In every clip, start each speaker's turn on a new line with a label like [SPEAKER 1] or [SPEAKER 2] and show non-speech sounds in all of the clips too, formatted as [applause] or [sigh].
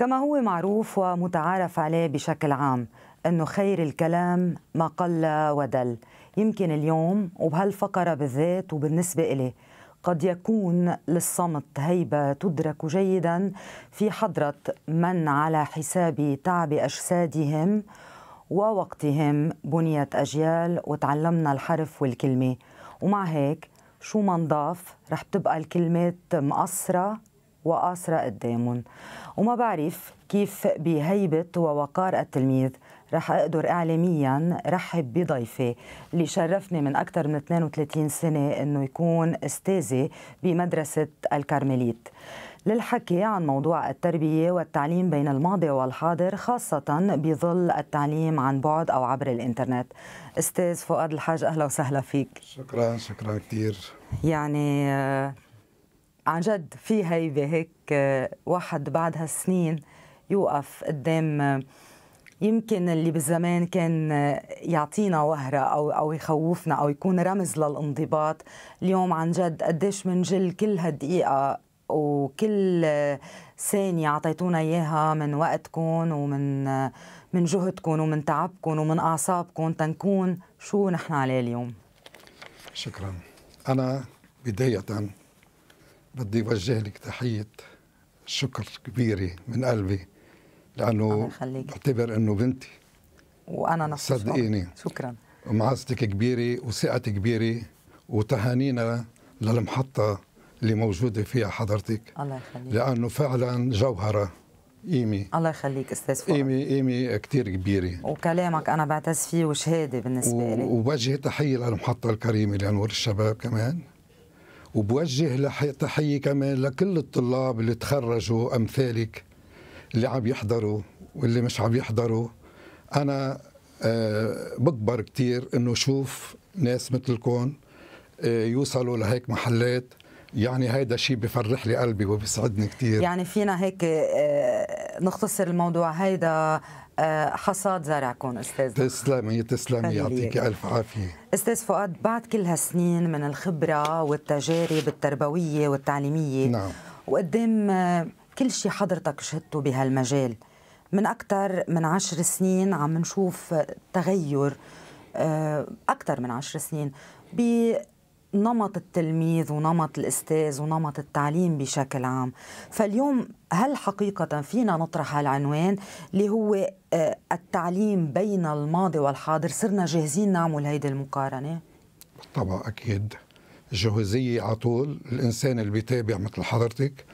[SPEAKER 1] كما هو معروف ومتعارف عليه بشكل عام أنه خير الكلام ما قل ودل يمكن اليوم وبهالفقرة بالذات وبالنسبة إلي قد يكون للصمت هيبة تدرك جيدا في حضرة من على حساب تعب أجسادهم ووقتهم بنية أجيال وتعلمنا الحرف والكلمة ومع هيك شو ما نضاف رح تبقى الكلمات مقصرة وقاصرة قدامهم وما بعرف كيف بهيبة ووقار التلميذ رح أقدر إعلاميا رحب بضيفي اللي شرفني من أكثر من 32 سنة أنه يكون أستاذي بمدرسة الكارميليت للحكي عن موضوع التربية والتعليم بين الماضي والحاضر خاصة بظل التعليم عن بعد أو عبر الإنترنت أستاذ فؤاد الحاج أهلا وسهلا
[SPEAKER 2] فيك شكرا شكرا كثير
[SPEAKER 1] يعني آه، عن جد في هيبة هيك آه، واحد بعد هالسنين يوقف قدام آه، يمكن اللي بالزمان كان آه، يعطينا وهرة أو أو يخوفنا أو يكون رمز للانضباط اليوم عن جد قديش منجل كل هالدقيقة وكل ثانية عطيتونا إياها من وقتكم ومن من جهدكم ومن تعبكم ومن أعصابكم تنكون شو نحن عليه اليوم
[SPEAKER 2] شكرا أنا بداية بدي وجه لك تحية شكر كبيرة من قلبي لأنه بعتبر أنه بنتي وأنا نفس صدقيني شكرا ومعزتك كبيرة وثقتك كبيرة وتهانينا للمحطة اللي موجودة فيها حضرتك الله يخليك لأنه فعلا جوهرة قيمة
[SPEAKER 1] الله يخليك استاذ فؤاد قيمة قيمة كثير كبيرة وكلامك انا بعتز فيه وشهادة بالنسبة
[SPEAKER 2] لي ووجه تحية للمحطة الكريمة لانور الشباب كمان وبوجه تحيه كمان لكل الطلاب اللي تخرجوا امثالك اللي عم يحضروا واللي مش عم يحضروا انا أه بكبر كثير انه شوف ناس مثلكم أه يوصلوا لهيك محلات يعني هيدا شيء بفرح لي قلبي وبيسعدني كثير
[SPEAKER 1] يعني فينا هيك آه، نختصر الموضوع هيدا حصاد زرعكم استاذ
[SPEAKER 2] تسلمي تسلمي يعطيك الف عافيه
[SPEAKER 1] استاذ فؤاد بعد كل هالسنين من الخبره والتجارب التربويه والتعليميه نعم وقدام آه، كل شيء حضرتك شهدته بهالمجال من اكثر من عشر سنين عم نشوف تغير آه، اكثر من عشر سنين نمط التلميذ ونمط الاستاذ ونمط التعليم بشكل عام فاليوم هل حقيقة فينا نطرح هالعنوان اللي هو آه، التعليم بين الماضي والحاضر صرنا جاهزين نعمل هيدي المقارنة؟
[SPEAKER 2] طبعا أكيد الجهوزية على طول الإنسان اللي بيتابع مثل حضرتك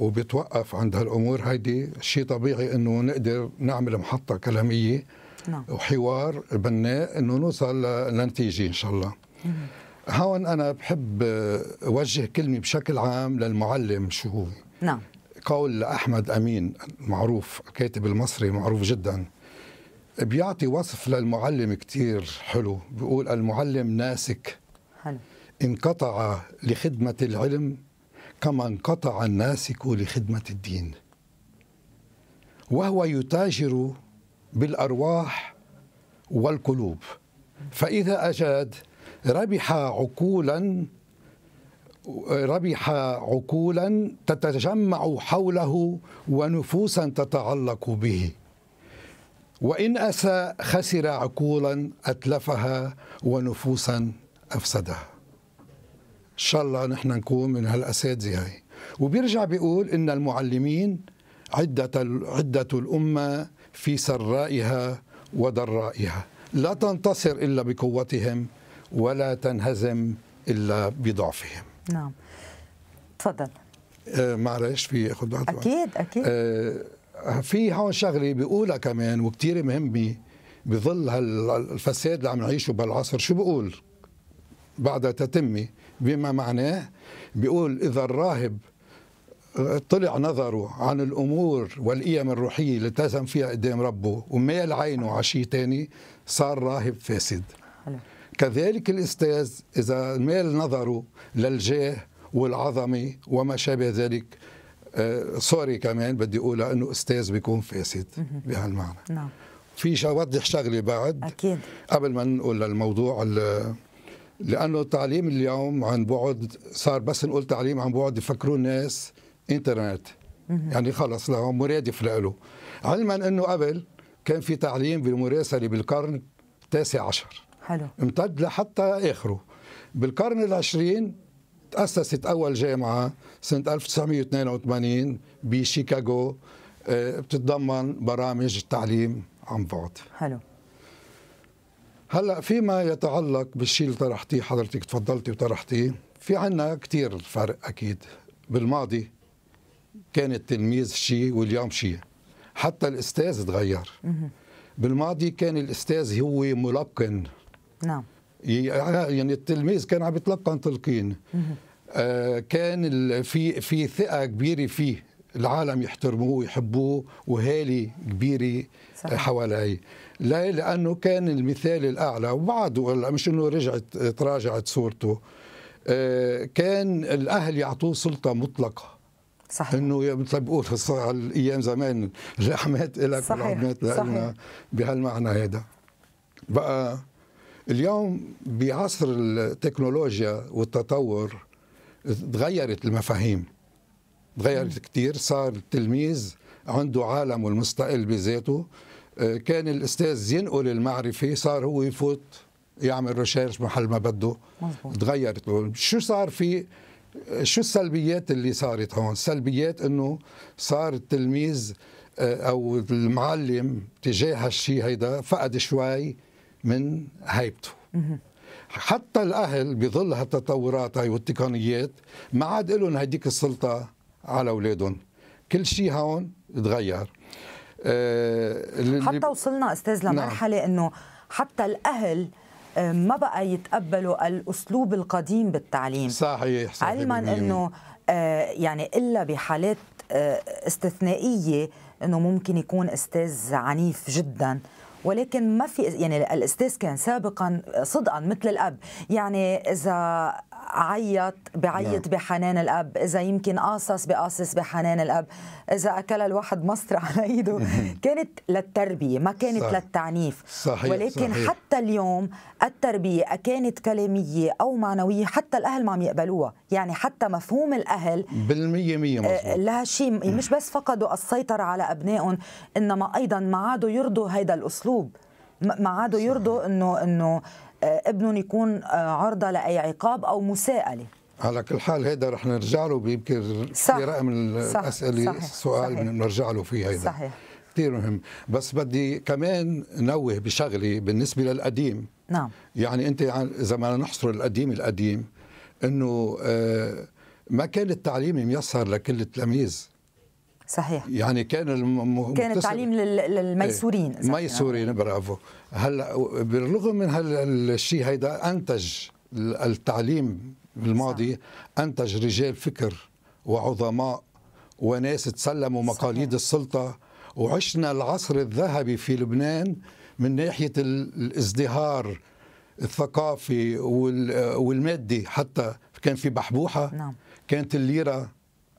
[SPEAKER 2] وبيتوقف عند هالأمور هيدي شيء طبيعي أنه نقدر نعمل محطة كلامية نعم. وحوار بناء أنه نوصل لنتيجة إن شاء الله هون انا بحب اوجه كلمه بشكل عام للمعلم شو هو نعم قول لاحمد امين معروف الكاتب المصري معروف جدا بيعطي وصف للمعلم كتير حلو بيقول المعلم ناسك حلو انقطع لخدمة العلم كما انقطع الناسك لخدمة الدين وهو يتاجر بالأرواح والقلوب فإذا أجاد ربح عقولا ربح عقولا تتجمع حوله ونفوسا تتعلق به وان اساء خسر عقولا اتلفها ونفوسا افسدها ان شاء الله نحن نكون من هالاساتذه هاي وبيرجع بيقول ان المعلمين عده عده الامه في سرائها وضرائها لا تنتصر الا بقوتهم ولا تنهزم إلا بضعفهم
[SPEAKER 1] نعم تفضل
[SPEAKER 2] أه، معلش في أخذ أكيد أكيد أه، في هون شغلة بيقولها كمان وكثير مهمة بظل هالفساد اللي عم نعيشه بالعصر شو بقول بعدها تتمي بما معناه بيقول إذا الراهب طلع نظره عن الأمور والقيم الروحية اللي التزم فيها قدام ربه ومال عينه على شيء ثاني صار راهب فاسد كذلك الأستاذ إذا مال نظره للجاه والعظمة وما شابه ذلك آه، سوري كمان بدي أقولها أنه أستاذ بيكون فاسد بهالمعنى نعم في أوضح شغلة بعد أكيد قبل ما نقول للموضوع لأنه التعليم اليوم عن بعد صار بس نقول تعليم عن بعد يفكروا الناس انترنت يعني خلص لهم مرادف له علما أنه قبل كان في تعليم بالمراسلة بالقرن التاسع عشر حلو امتد لحتى اخره بالقرن العشرين تأسست أول جامعة سنة 1982 بشيكاغو آه، بتتضمن برامج التعليم عن بعد حلو هلا فيما يتعلق بالشيء اللي طرحتيه حضرتك تفضلتي وطرحتيه في عنا كثير فرق اكيد بالماضي كان التلميذ شيء واليوم شيء حتى الاستاذ تغير بالماضي كان الاستاذ هو ملقن نعم يعني التلميذ كان عم يتلقن تلقين آه كان في في ثقه كبيره فيه العالم يحترموه ويحبوه وهالي كبيره حواليه لا لانه كان المثال الاعلى وبعده مش انه رجعت تراجعت صورته آه كان الاهل يعطوه سلطه مطلقه صحيح انه مثل بقول طيب ايام زمان رحمات لك صحيح. لنا بهالمعنى هذا بقى اليوم بعصر التكنولوجيا والتطور تغيرت المفاهيم تغيرت كثير صار التلميذ عنده عالمه المستقل بذاته آه، كان الاستاذ ينقل المعرفه صار هو يفوت يعمل ريسيرش محل ما بده مزبوط. تغيرت شو صار في شو السلبيات اللي صارت هون السلبيات انه صار التلميذ آه، او المعلم تجاه هالشيء هيدا فقد شوي من هيبته حتى الاهل بظل هالتطورات هاي والتقنيات ما عاد لهم هديك السلطه على اولادهم كل شيء هون تغير آه، حتى
[SPEAKER 1] وصلنا استاذ نعم. لمرحله نعم. انه حتى الاهل آه، ما بقى يتقبلوا الاسلوب القديم بالتعليم صحيح, صحيح علما انه آه، يعني الا بحالات استثنائيه انه ممكن يكون استاذ عنيف جدا ولكن ما في يعني الاستاذ كان سابقا صدقا مثل الاب يعني اذا عيط بعيط نعم. بحنان الاب اذا يمكن قاصص بقاصص بحنان الاب اذا اكل الواحد مصر على ايده [laughs] كانت للتربيه ما كانت صح. للتعنيف صحيح. ولكن صحيح. حتى اليوم التربيه كانت كلاميه او معنويه حتى الاهل ما عم يقبلوها يعني حتى مفهوم الاهل
[SPEAKER 2] بالمية مية آه،
[SPEAKER 1] مزبوط. لها شيء مش نعم. بس فقدوا السيطره على ابنائهم انما ايضا ما عادوا يرضوا هذا الاسلوب مكتوب ما عادوا يرضوا انه انه آه، ابنهم يكون آه، عرضه لاي عقاب او مساءله
[SPEAKER 2] على كل حال هيدا رح نرجع له يمكن في رقم الاسئله صح سؤال بنرجع له فيه هيدا صحيح كثير مهم بس بدي كمان نوه بشغله بالنسبه للقديم نعم يعني انت اذا ما نحصر القديم القديم انه آه، ما كان التعليم ميسر لكل التلاميذ صحيح يعني كان الم... كان التعليم
[SPEAKER 1] للميسورين إيه. ميسورين
[SPEAKER 2] برافو هلا بالرغم من هالشيء هيدا انتج التعليم الماضي صح. انتج رجال فكر وعظماء وناس تسلموا مقاليد صحيح. السلطه وعشنا العصر الذهبي في لبنان من ناحيه الازدهار الثقافي والمادي حتى كان في بحبوحه نعم. كانت الليره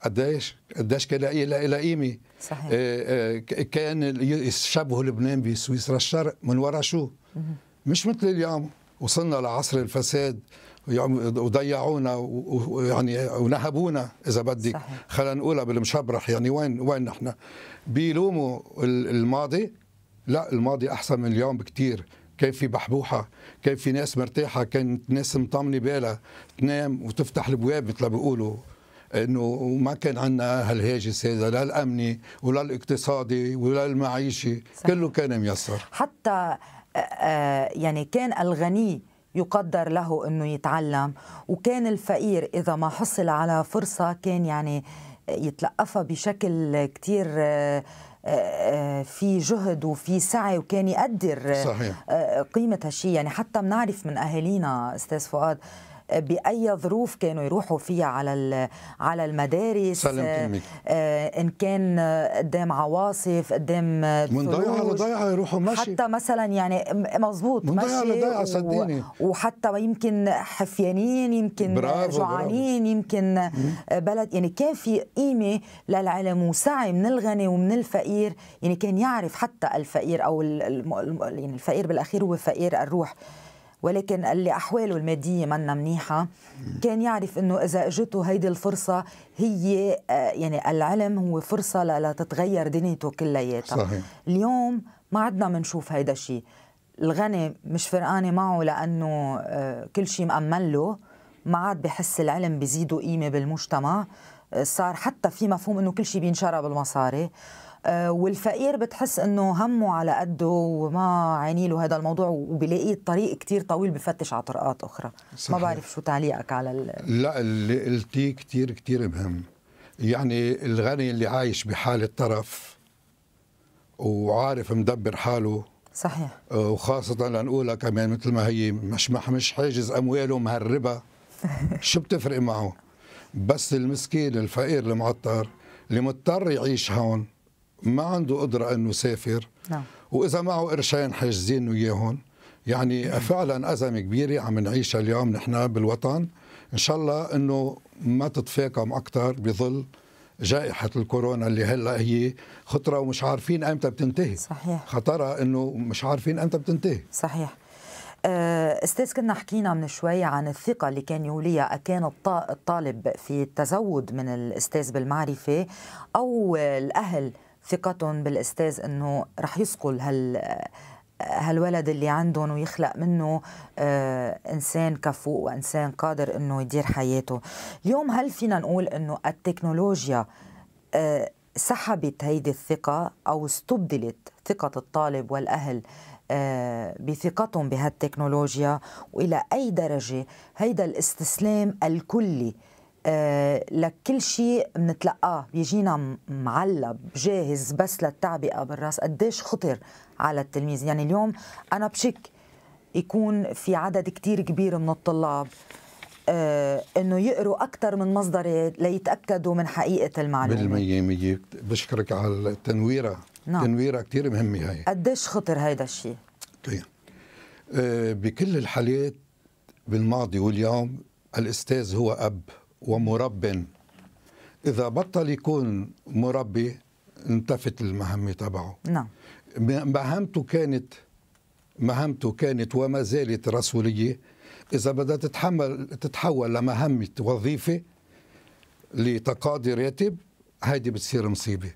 [SPEAKER 2] قديش قديش كان لها قيمه صحيح آه، آه، كان يشبه لبنان بسويسرا الشرق من وراء شو؟ مش مثل اليوم وصلنا لعصر الفساد وضيعونا ويعني ونهبونا اذا بدك خلينا نقولها بالمشبرح يعني وين وين نحن بيلوموا الماضي لا الماضي احسن من اليوم بكثير كان في بحبوحة كان في ناس مرتاحة كانت ناس مطمنة بالها تنام وتفتح البواب مثل ما بيقولوا انه ما كان عندنا هالهاجس هذا لا الامني ولا الاقتصادي ولا المعيشي صح. كله كان ميسر
[SPEAKER 1] حتى آه، آه، يعني كان الغني يقدر له انه يتعلم وكان الفقير اذا ما حصل على فرصه كان يعني يتلقفها بشكل كثير آه، في جهد وفي سعي وكان يقدر صحيح. قيمة هالشيء يعني حتى بنعرف من أهالينا أستاذ فؤاد باي ظروف كانوا يروحوا فيها على على المدارس آه، ان كان قدام عواصف قدام من ضيعه لضيعه يروحوا مشي حتى مثلا يعني مظبوط مشي ضيعه لضيعه صدقيني وحتى يمكن حفيانين يمكن جوعانين يمكن بلد يعني كان في قيمه للعلم وسعي من الغني ومن الفقير يعني كان يعرف حتى الفقير او يعني الفقير بالاخير هو فقير الروح ولكن اللي أحواله المادية منا منيحة كان يعرف أنه إذا إجته هيدي الفرصة هي آه، يعني العلم هو فرصة لتتغير دنيته كلياتها صحيح. اليوم ما عدنا بنشوف هيدا الشيء الغني مش فرقانة معه لأنه آه، كل شيء مأمن له ما عاد بحس العلم بيزيدوا قيمة بالمجتمع آه، صار حتى في مفهوم انه كل شيء بينشرى بالمصاري آه، والفقير بتحس انه همه على قده وما عيني له هذا الموضوع وبلاقيه الطريق كتير طويل بفتش على طرقات اخرى صحيح. ما بعرف شو تعليقك على ال...
[SPEAKER 2] لا اللي قلتيه كتير كتير مهم يعني الغني اللي عايش بحالة طرف وعارف مدبر حاله صحيح آه، وخاصة لنقولها كمان مثل ما هي مش مش حاجز أمواله مهربة [laughs] شو بتفرق معه بس المسكين الفقير المعطر اللي مضطر يعيش هون ما عنده قدرة أنه يسافر نعم. وإذا معه قرشين حاجزين إياهم يعني فعلا أزمة كبيرة عم نعيشها اليوم نحن بالوطن إن شاء الله أنه ما تتفاقم أكثر بظل جائحة الكورونا اللي هلا هي خطرة ومش عارفين امتى بتنتهي صحيح خطرها انه مش عارفين امتى بتنتهي صحيح
[SPEAKER 1] آه، استاذ كنا حكينا من شوي عن الثقه اللي كان يوليها أكان الطالب في التزود من الاستاذ بالمعرفه او الاهل ثقتهم بالاستاذ انه رح يصقل هال هالولد اللي عندهم ويخلق منه آه انسان كفو وانسان قادر انه يدير حياته اليوم هل فينا نقول انه التكنولوجيا آه سحبت هيدي الثقه او استبدلت ثقه الطالب والاهل آه، بثقتهم بهالتكنولوجيا والى اي درجه هيدا الاستسلام الكلي آه، لكل شيء بنتلقاه بيجينا معلب جاهز بس للتعبئه بالراس قديش خطر على التلميذ يعني اليوم انا بشك يكون في عدد كتير كبير من الطلاب آه، انه يقروا اكثر من مصدر ليتاكدوا من حقيقه المعلومه
[SPEAKER 2] بالمية مية بشكرك على التنويره نعم. تنويره كثير مهمه هي
[SPEAKER 1] قديش خطر هيدا الشيء
[SPEAKER 2] طيب آه، بكل الحالات بالماضي واليوم الاستاذ هو اب ومرب إذا بطل يكون مربي انتفت المهمة تبعه نعم مهمته كانت مهمته كانت وما زالت رسولية إذا بدها تتحمل تتحول لمهمة وظيفة لتقاضي راتب هيدي بتصير مصيبة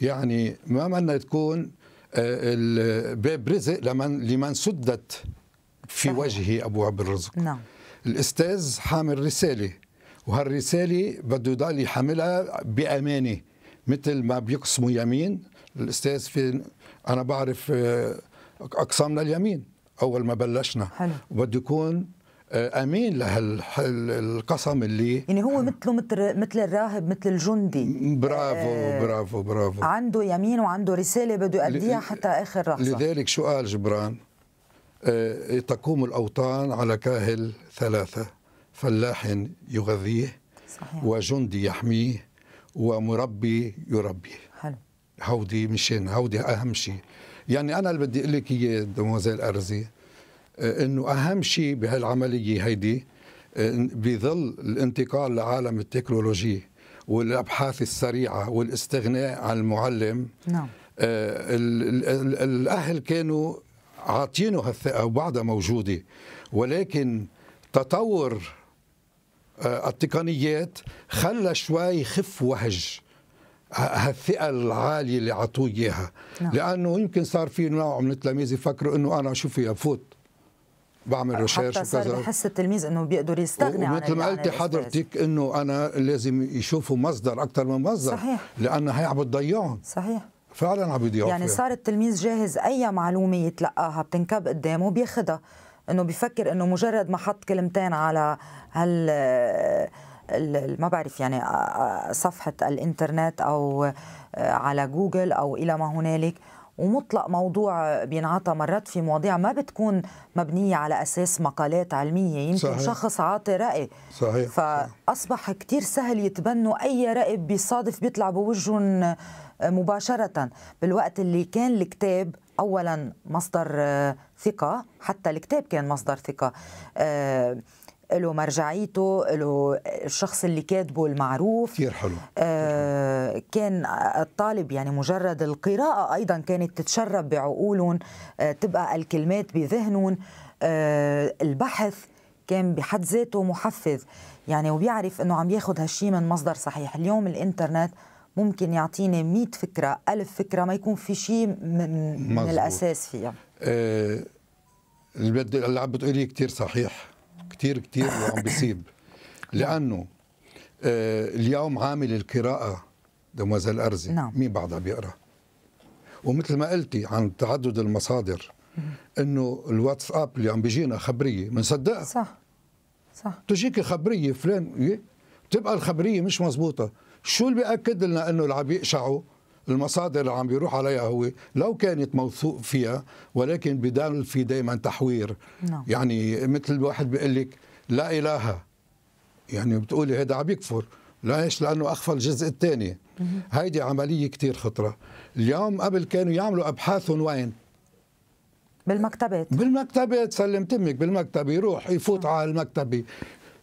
[SPEAKER 2] يعني ما معنى تكون آه، باب رزق لمن لمن سدت في صحيح. وجهه أبواب الرزق نعم الأستاذ حامل رسالة وهالرسالة بده يضل يحملها بأمانة مثل ما بيقسموا يمين الأستاذ في أنا بعرف آه، أقسامنا اليمين أول ما بلشنا حلو. وبده يكون آه، امين لهالقسم اللي يعني هو مثله مثل مثل الراهب مثل الجندي برافو آه، برافو برافو
[SPEAKER 1] عنده يمين وعنده رساله بده يؤديها حتى اخر لحظه
[SPEAKER 2] لذلك شو قال جبران تقوم الاوطان على كاهل ثلاثه فلاح يغذيه صحيح. وجندي يحميه ومربي يربيه حلو هودي مشان هودي اهم شيء يعني انا اللي بدي اقول لك اياه دموزيل ارزي آه، انه اهم شيء بهالعمليه هيدي آه، بظل الانتقال لعالم التكنولوجيا والابحاث السريعه والاستغناء عن المعلم نعم آه ال ال الاهل كانوا عاطينه هالثقه وبعدها موجوده ولكن تطور آه، التقنيات خلى شوي خف وهج هالثقه العاليه اللي عطوه اياها نعم. لانه يمكن صار في نوع من التلاميذ يفكروا انه انا شو فيها فوت بعمل ريسيرش حتى صار بحس
[SPEAKER 1] التلميذ انه بيقدر يستغني عن مثل ما قلتي حضرتك
[SPEAKER 2] انه انا لازم يشوفوا مصدر اكثر من مصدر صحيح لان هي عم بتضيعهم صحيح فعلا عم بيضيعوا يعني فيها. صار
[SPEAKER 1] التلميذ جاهز اي معلومه يتلقاها بتنكب قدامه بياخذها انه بفكر انه مجرد ما حط كلمتين على هال ما بعرف يعني صفحه الانترنت او على جوجل او الى ما هنالك ومطلق موضوع بينعطى مرات في مواضيع ما بتكون مبنيه على اساس مقالات علميه يمكن صحيح. شخص عاطي راي صحيح فاصبح كثير سهل يتبنوا اي راي بيصادف بيطلع بوجههم مباشره بالوقت اللي كان الكتاب اولا مصدر ثقه حتى الكتاب كان مصدر ثقه أه له مرجعيته له الشخص اللي كاتبه المعروف كثير حلو آه كان الطالب يعني مجرد القراءة أيضا كانت تتشرب بعقولهم آه تبقى الكلمات بذهنهم آه البحث كان بحد ذاته محفز يعني وبيعرف أنه عم ياخد هالشي من مصدر صحيح اليوم الإنترنت ممكن يعطيني 100 فكرة ألف فكرة ما يكون في شيء من, من الأساس
[SPEAKER 2] فيها آه اللي عم بتقولي كثير صحيح كثير كثير وعم بيصيب [laughs] لانه آه، اليوم عامل القراءه دموزيل ارزي نعم. مين بعدها بيقرا ومثل ما قلتي عن تعدد المصادر انه الواتساب اللي عم بيجينا خبريه بنصدقها صح صح تجيك خبريه فلان إيه؟ تبقى الخبريه مش مزبوطه شو اللي بياكد لنا انه اللي عم يقشعوا المصادر اللي عم بيروح عليها هو لو كانت موثوق فيها ولكن بدال في دائما تحوير نعم. يعني مثل الواحد بيقول لك لا اله يعني بتقولي هذا عم يكفر ليش؟ لانه اخفى الجزء الثاني هيدي عمليه كثير خطره اليوم قبل كانوا يعملوا ابحاثهم وين؟ بالمكتبات بالمكتبات سلم تمك بالمكتبه يروح يفوت نعم. على المكتبه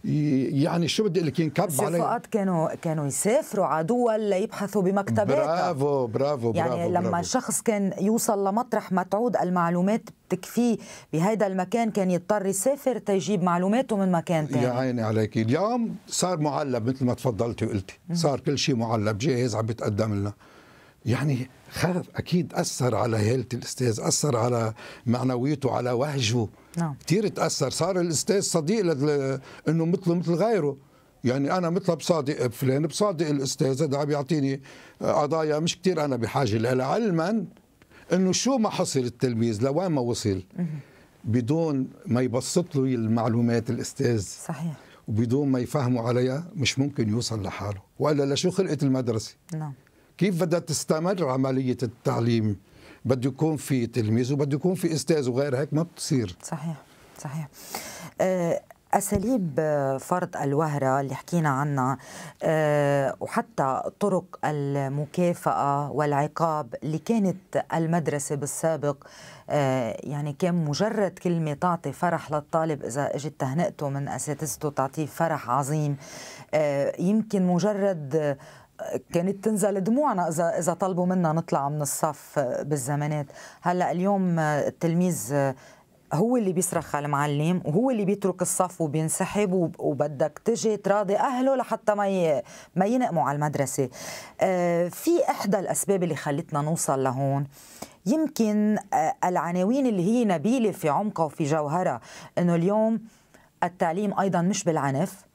[SPEAKER 2] يعني شو بدي لك ينكب عليه فؤاد كانوا كانوا يسافروا على دول
[SPEAKER 1] ليبحثوا بمكتباتها
[SPEAKER 2] برافو برافو يعني برافو لما برافو.
[SPEAKER 1] الشخص كان يوصل لمطرح ما تعود المعلومات تكفيه بهيدا المكان كان يضطر يسافر تيجيب معلوماته من مكان ثاني يا
[SPEAKER 2] عيني عليك اليوم صار معلب مثل ما تفضلتي وقلتي صار كل شيء معلب جاهز عم بيتقدم لنا يعني خير اكيد اثر على هيلة الاستاذ اثر على معنويته على وهجه نعم كثير تاثر صار الاستاذ صديق لل... انه مثله مثل غيره يعني انا مثل بصادق فلان بصادق الاستاذ هذا عم يعطيني قضايا مش كثير انا بحاجه لها علما انه شو ما حصل التلميذ لوين ما وصل بدون ما يبسط له المعلومات الاستاذ صحيح وبدون ما يفهموا عليها مش ممكن يوصل لحاله والا لشو خلقت المدرسه نعم كيف بدها تستمر عمليه التعليم بده يكون في تلميذ وبده يكون في استاذ وغير هيك ما بتصير صحيح
[SPEAKER 1] صحيح آه، أساليب آه، فرض الوهرة اللي حكينا عنها آه، وحتى طرق المكافأة والعقاب اللي كانت المدرسة بالسابق يعني كان مجرد كلمة تعطي فرح للطالب إذا إجت تهنئته من أساتذته تعطيه فرح عظيم يمكن مجرد كانت تنزل دموعنا اذا اذا طلبوا منا نطلع من الصف بالزمانات هلا اليوم التلميذ هو اللي بيصرخ على المعلم وهو اللي بيترك الصف وبينسحب وبدك تجي تراضي اهله لحتى ما ما ينقموا على المدرسه آه، في احدى الاسباب اللي خلتنا نوصل لهون يمكن آه، العناوين اللي هي نبيله في عمقها وفي جوهرها انه اليوم التعليم ايضا مش بالعنف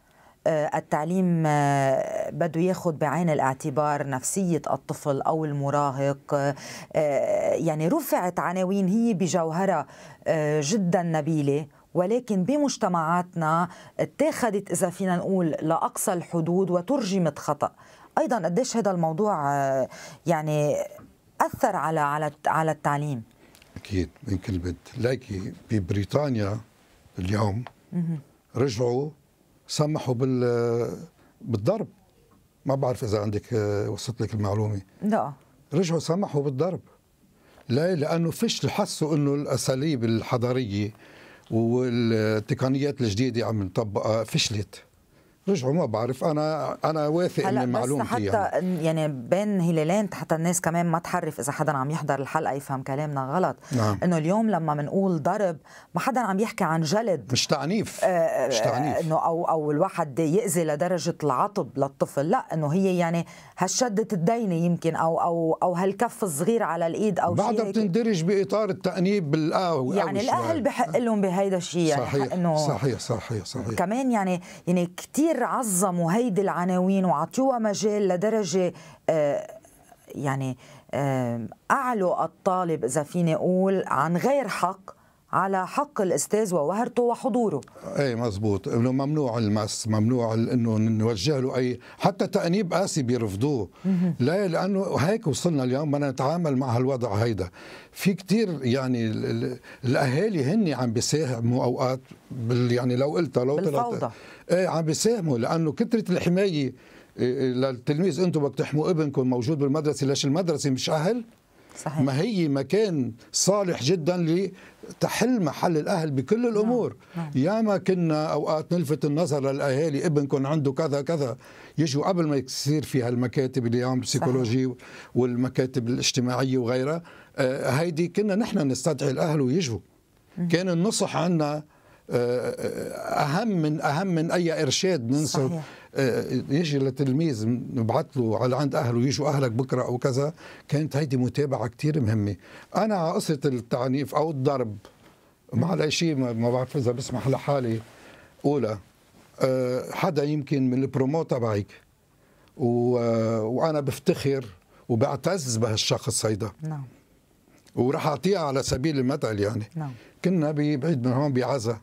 [SPEAKER 1] آه، التعليم آه، بده ياخذ بعين الاعتبار نفسيه الطفل او المراهق آه، يعني رفعت عناوين هي بجوهرها جدا نبيله ولكن بمجتمعاتنا اتخذت اذا فينا نقول لاقصى الحدود وترجمت خطا ايضا قديش هذا الموضوع يعني اثر على على على التعليم
[SPEAKER 2] اكيد من كل بد لكن ببريطانيا اليوم رجعوا سمحوا بال بالضرب ما بعرف اذا عندك آه، وصلت لك المعلومه لا رجعوا سمحوا بالضرب لا لانه فش حسوا انه الاساليب الحضاريه والتقنيات الجديده عم تطبقها آه، فشلت رجعوا ما بعرف انا انا واثق من معلومتي حتى
[SPEAKER 1] يعني. يعني بين هلالين حتى الناس كمان ما تحرف اذا حدا عم يحضر الحلقه يفهم كلامنا غلط نعم. انه اليوم لما بنقول ضرب ما حدا عم يحكي عن جلد مش تعنيف آه، مش آه، آه، تعنيف انه او او الواحد ياذي لدرجه العطب للطفل لا انه هي يعني هالشده الدينه يمكن او او او هالكف الصغير على الايد او بعدها شيء
[SPEAKER 2] بتندرج باطار التانيب بالقهوه يعني الاهل
[SPEAKER 1] بحق لهم بهيدا الشيء يعني صحيح انه صحيح
[SPEAKER 2] صحيح صحيح
[SPEAKER 1] كمان يعني يعني كثير كثير عظموا هيدي العناوين وعطيوها مجال لدرجة آه، يعني آه، اعلو الطالب إذا فيني أقول عن غير حق على حق الاستاذ ووهرته وحضوره
[SPEAKER 2] اي مزبوط انه ممنوع المس ممنوع انه نوجه له اي حتى تانيب قاسي بيرفضوه لا لانه هيك وصلنا اليوم بدنا نتعامل مع هالوضع هيدا في كتير يعني الاهالي هن عم بيساهموا اوقات بال يعني لو قلتها لو طلعت ايه عم بيساهموا لانه كثره الحمايه إيه، إيه، للتلميذ انتم بدكم تحموا ابنكم موجود بالمدرسه ليش المدرسه مش اهل صحيح. ما هي مكان صالح جدا لتحل محل الاهل بكل نعم، الامور نعم. نعم. ياما كنا اوقات نلفت النظر للاهالي ابنكم عنده كذا كذا يجوا قبل ما يصير في هالمكاتب اليوم بسيكولوجي والمكاتب الاجتماعيه وغيرها آه، هيدي كنا نحن نستدعي الاهل ويجوا كان النصح عندنا اهم من اهم من اي ارشاد ننسى آه، يجي لتلميذ نبعث له على عند اهله يجوا اهلك بكره او كذا كانت هيدي متابعه كثير مهمه انا على قصه التعنيف او الضرب شيء ما بعرف اذا بسمح لحالي اولى آه، حدا يمكن من البرومو تبعك آه، وانا بفتخر وبعتز بهالشخص هيدا نعم وراح اعطيها على سبيل المثل يعني نعم كنا بعيد من هون بعزا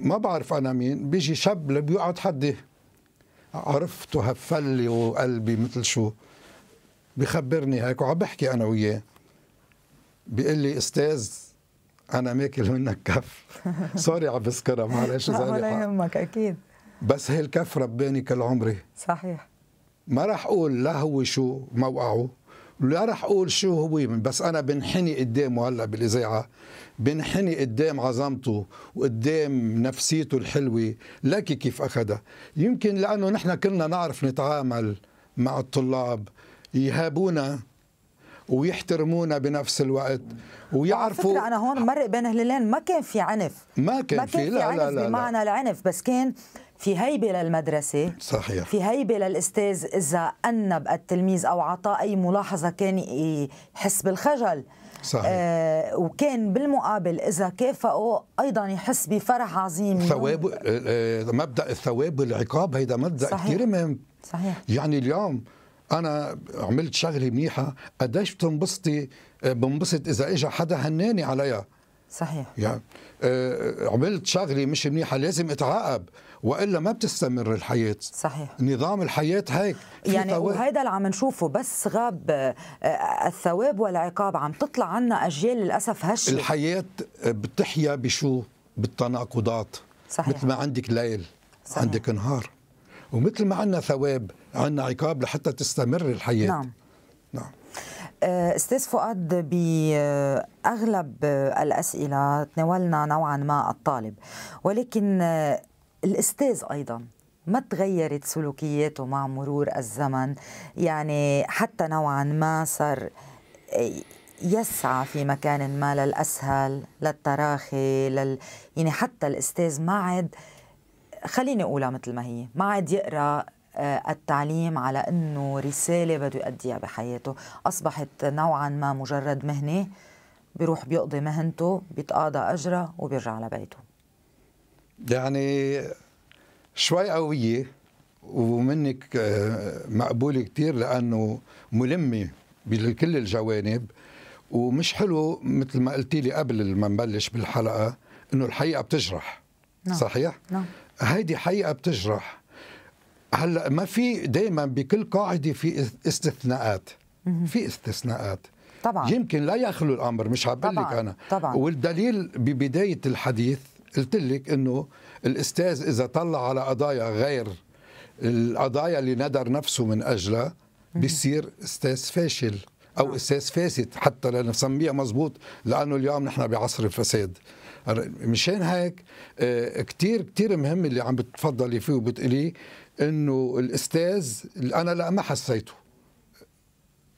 [SPEAKER 2] ما بعرف انا مين بيجي شاب بيقعد حدي عرفته هفلي وقلبي مثل شو بخبرني هيك وعم بحكي انا وياه بيقول لي استاذ انا ماكل منك كف سوري [laughs] عم بذكرها معلش اذا [laughs] ولا
[SPEAKER 1] يهمك اكيد
[SPEAKER 2] بس هي الكف رباني كل عمري صحيح ما راح اقول لا هو شو موقعه لا راح اقول شو هو بس انا بنحني قدامه هلا بالاذاعه بنحني قدام عظمته وقدام نفسيته الحلوة لكي كيف أخذها يمكن لأنه نحن كنا نعرف نتعامل مع الطلاب يهابونا ويحترمونا بنفس الوقت ويعرفوا فكرة أنا هون
[SPEAKER 1] مرق بين هلالين ما كان في عنف
[SPEAKER 2] ما كان, ما كان في, لا لا عنف لا لا لا بمعنى
[SPEAKER 1] العنف بس كان في هيبة للمدرسة صحيح في هيبة للأستاذ إذا أنب التلميذ أو عطاه أي ملاحظة كان يحس بالخجل صحيح. آه وكان بالمقابل اذا كافئه ايضا يحس بفرح عظيم ثواب
[SPEAKER 2] آه، آه، مبدا الثواب والعقاب هيدا مبدا كثير مهم صحيح يعني اليوم انا عملت شغله منيحه قديش بتنبسطي آه، بنبسط اذا اجى حدا هناني عليها صحيح يعني عملت شغله مش منيحه لازم اتعاقب والا ما بتستمر الحياه صحيح نظام الحياه هيك يعني طواب.
[SPEAKER 1] وهيدا اللي عم نشوفه بس غاب آه، آه، الثواب والعقاب عم تطلع عنا اجيال للاسف هشه
[SPEAKER 2] الحياه آه، بتحيا بشو بالتناقضات صحيح. مثل ما عندك ليل صحيح. عندك نهار ومثل ما عندنا ثواب عندنا عقاب لحتى تستمر الحياه نعم نعم
[SPEAKER 1] استاذ فؤاد باغلب الاسئله تناولنا نوعا ما الطالب ولكن الأستاذ أيضاً ما تغيرت سلوكياته مع مرور الزمن يعني حتى نوعا ما صار يسعى في مكان ما للأسهل للتراخي لل... يعني حتى الأستاذ ما عاد خليني أقولها مثل ما هي ما عاد يقرأ آه، التعليم على أنه رسالة بده يؤديها بحياته أصبحت نوعا ما مجرد مهنة بيروح بيقضي مهنته بيتقاضى أجره وبيرجع لبيته
[SPEAKER 2] يعني شوي قوية ومنك آه، مقبولة كتير لأنه ملمة بكل الجوانب ومش حلو مثل ما قلتي لي قبل ما نبلش بالحلقة إنه الحقيقة بتجرح نعم. صحيح؟ نعم هيدي حقيقة بتجرح هلا ما في دائما بكل قاعدة في استثناءات في استثناءات طبعا يمكن لا يخلو الامر مش عم لك انا طبعا والدليل ببدايه الحديث قلت لك انه الاستاذ اذا طلع على قضايا غير القضايا اللي ندر نفسه من اجلها بيصير استاذ فاشل او نعم. استاذ فاسد حتى لنسميها مزبوط لانه اليوم نحن بعصر الفساد مشان هيك آه، كتير كتير مهم اللي عم بتفضلي فيه وبتقليه انه الاستاذ انا لا ما حسيته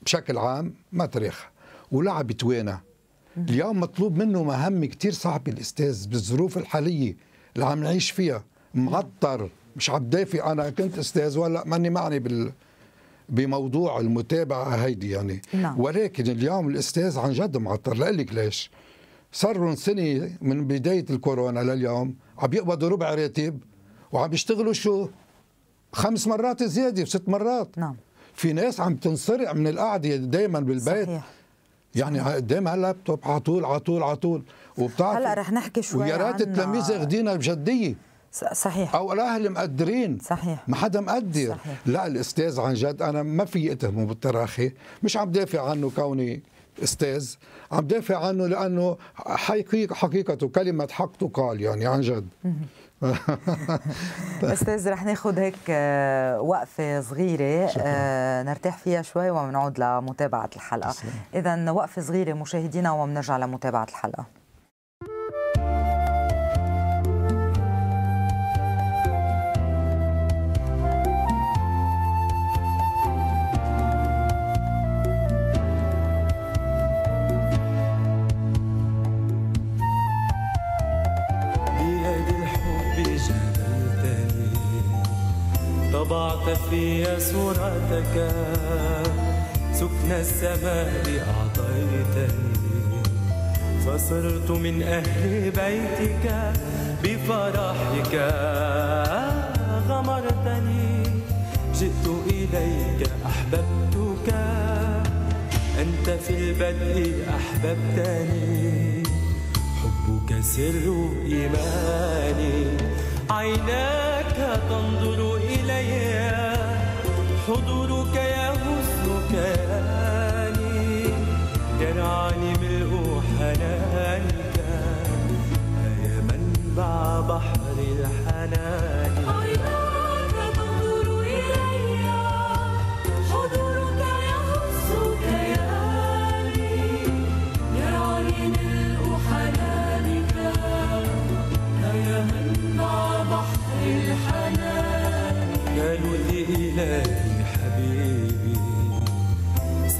[SPEAKER 2] بشكل عام ما تريخ ولعبت وينه اليوم مطلوب منه مهمة كتير صعبة الأستاذ بالظروف الحالية اللي عم نعيش فيها معطر مش عم دافع أنا كنت أستاذ ولا ماني معني بال بموضوع المتابعة هيدي يعني نعم. ولكن اليوم الأستاذ عن جد معطر لك ليش صاروا سنة من بداية الكورونا لليوم عم يقبضوا ربع راتب وعم يشتغلوا شو خمس مرات زيادة وست مرات نعم في ناس عم تنصرع من القعدة دايما بالبيت صحيح. يعني قدام هاللابتوب على طول على طول على طول وبتعرف هلا رح نحكي شوي ويا ريت التلاميذ آه، اخذينا بجديه صحيح او الاهل مقدرين صحيح ما حدا مقدر صحيح. لا الاستاذ عن جد انا ما في اتهمه بالتراخي مش عم دافع عنه كوني استاذ عم دافع عنه لانه حقيقة حقيقته كلمه حق تقال يعني عن جد [laughs]
[SPEAKER 1] استاذ رح ناخد هيك آه، وقفه صغيره آه، نرتاح فيها شوي ومنعود لمتابعه الحلقه اذا وقفه صغيره مشاهدينا ومنرجع لمتابعه الحلقه
[SPEAKER 3] أعطى صورتك سكن السماء أعطيتني فصرت من أهل بيتك بفرحك غمرتني جئت إليك أحببتك أنت في البدء أحببتني حبك سر إيماني عيناك تنظر إليّ todo que é rusuke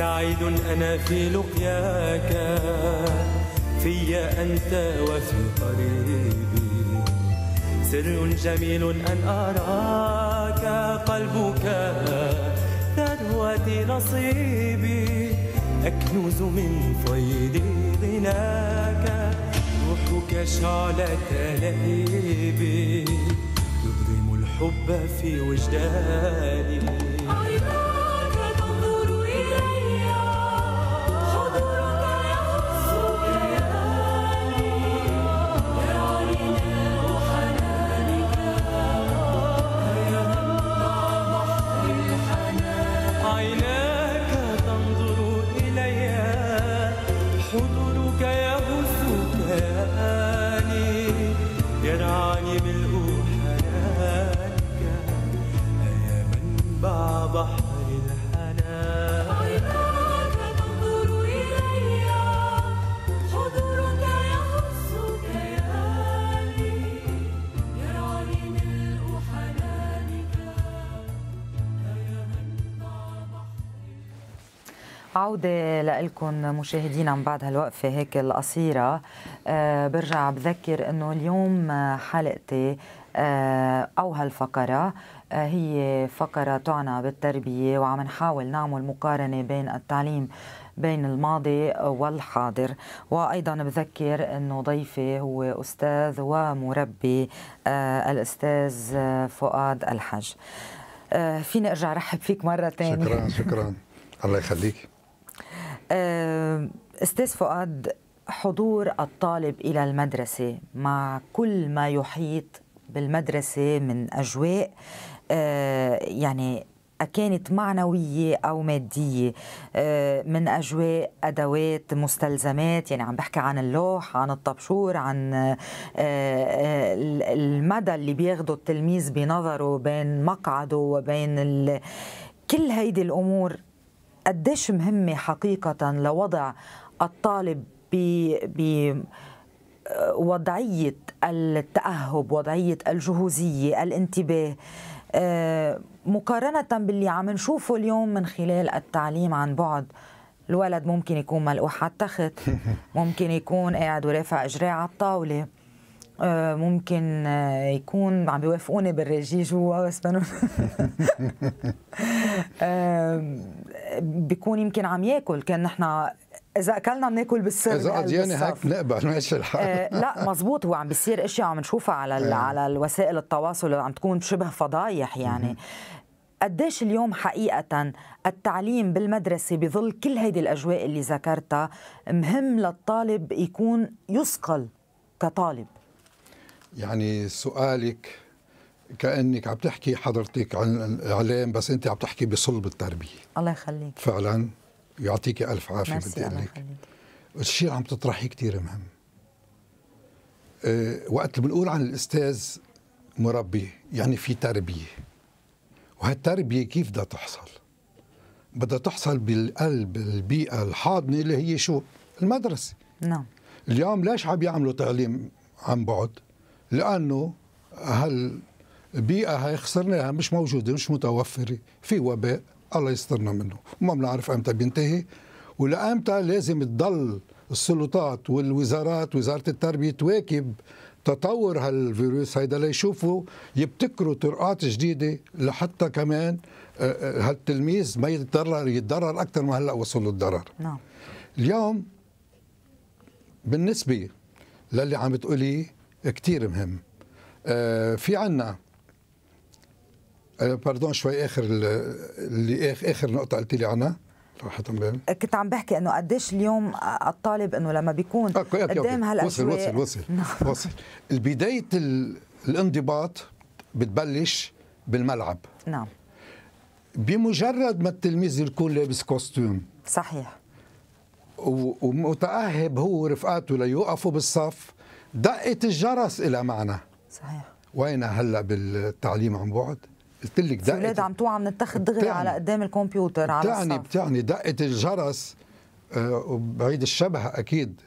[SPEAKER 3] سعيد أنا في لقياك في أنت وفي قريبي سر جميل أن أراك قلبك ثروة نصيبي أكنز من فيض غناك روحك شعلة لهيبي يضرم الحب في وجداني
[SPEAKER 1] العودة لكم مشاهدينا من بعد هالوقفة هيك القصيرة آه، برجع بذكر انه اليوم حلقتي آه، او هالفقرة آه، هي فقرة تعنى بالتربية وعم نحاول نعمل مقارنة بين التعليم بين الماضي والحاضر وأيضا بذكر أنه ضيفي هو أستاذ ومربي الأستاذ فؤاد الحج فيني أرجع رحب فيك مرة ثانية شكرا شكرا
[SPEAKER 2] الله يخليك
[SPEAKER 1] آه، استاذ فؤاد حضور الطالب الى المدرسه مع كل ما يحيط بالمدرسه من اجواء آه، يعني كانت معنوية أو مادية آه، من أجواء أدوات مستلزمات يعني عم بحكي عن اللوح عن الطبشور عن المدى اللي بياخده التلميذ بنظره بين مقعده وبين ال... كل هيدي الأمور قديش مهمة حقيقة لوضع الطالب ب التأهب وضعية الجهوزية الانتباه آه، مقارنة باللي عم نشوفه اليوم من خلال التعليم عن بعد الولد ممكن يكون ملقوح على التخت [laughs] ممكن يكون قاعد ورافع اجراه على الطاوله آه، ممكن آه، يكون عم بيوافقوني بالرجيج جوا بس [laughs] بيكون يمكن عم ياكل كان نحن اذا اكلنا بناكل بالسر اذا قضيانه هيك بنقبل ماشي الحال آه لا مزبوط هو عم بيصير اشياء عم نشوفها على آه. على الوسائل التواصل عم تكون شبه فضايح يعني قديش اليوم حقيقة التعليم بالمدرسة بظل كل هيدي الأجواء اللي ذكرتها مهم للطالب
[SPEAKER 2] يكون يصقل كطالب يعني سؤالك كانك عم تحكي حضرتك عن الاعلام بس انت عم تحكي بصلب التربيه الله يخليك فعلا يعطيك الف عافيه بدي اقول لك الشيء اللي عم تطرحيه كثير مهم أه وقت بنقول عن الاستاذ مربي يعني في تربيه وهالتربيه كيف بدها تحصل بدها تحصل بالقلب البيئه الحاضنه اللي هي شو المدرسه نعم اليوم ليش عم يعملوا تعليم عن بعد لانه هل بيئة هاي خسرناها مش موجودة مش متوفرة في وباء الله يسترنا منه وما بنعرف امتى بينتهي ولامتى لازم تضل السلطات والوزارات وزارة التربية تواكب تطور هالفيروس هيدا ليشوفوا يبتكروا طرقات جديده لحتى كمان آه، آه، هالتلميذ ما يتضرر يتضرر اكثر ما هلا وصل الضرر نعم اليوم بالنسبه للي عم تقولي كثير مهم آه، في عنا آه، باردون شوي اخر اللي اخر نقطه
[SPEAKER 1] قلت لي عنها راحت آه، كنت عم بحكي انه قديش اليوم آه، الطالب انه لما بيكون
[SPEAKER 2] قدام هالاشياء وصل وصل وصل نعم. وصل البدايه الانضباط بتبلش بالملعب نعم بمجرد ما التلميذ يكون لابس كوستيوم صحيح ومتاهب هو ورفقاته ليوقفوا بالصف دقه الجرس إلى معنى صحيح وين هلا بالتعليم عن بعد؟ قلت لك دقه اولاد عم توعى
[SPEAKER 1] التخت دغري على قدام الكمبيوتر على بتعني
[SPEAKER 2] بتعني دقه الجرس آه، وبعيد الشبه اكيد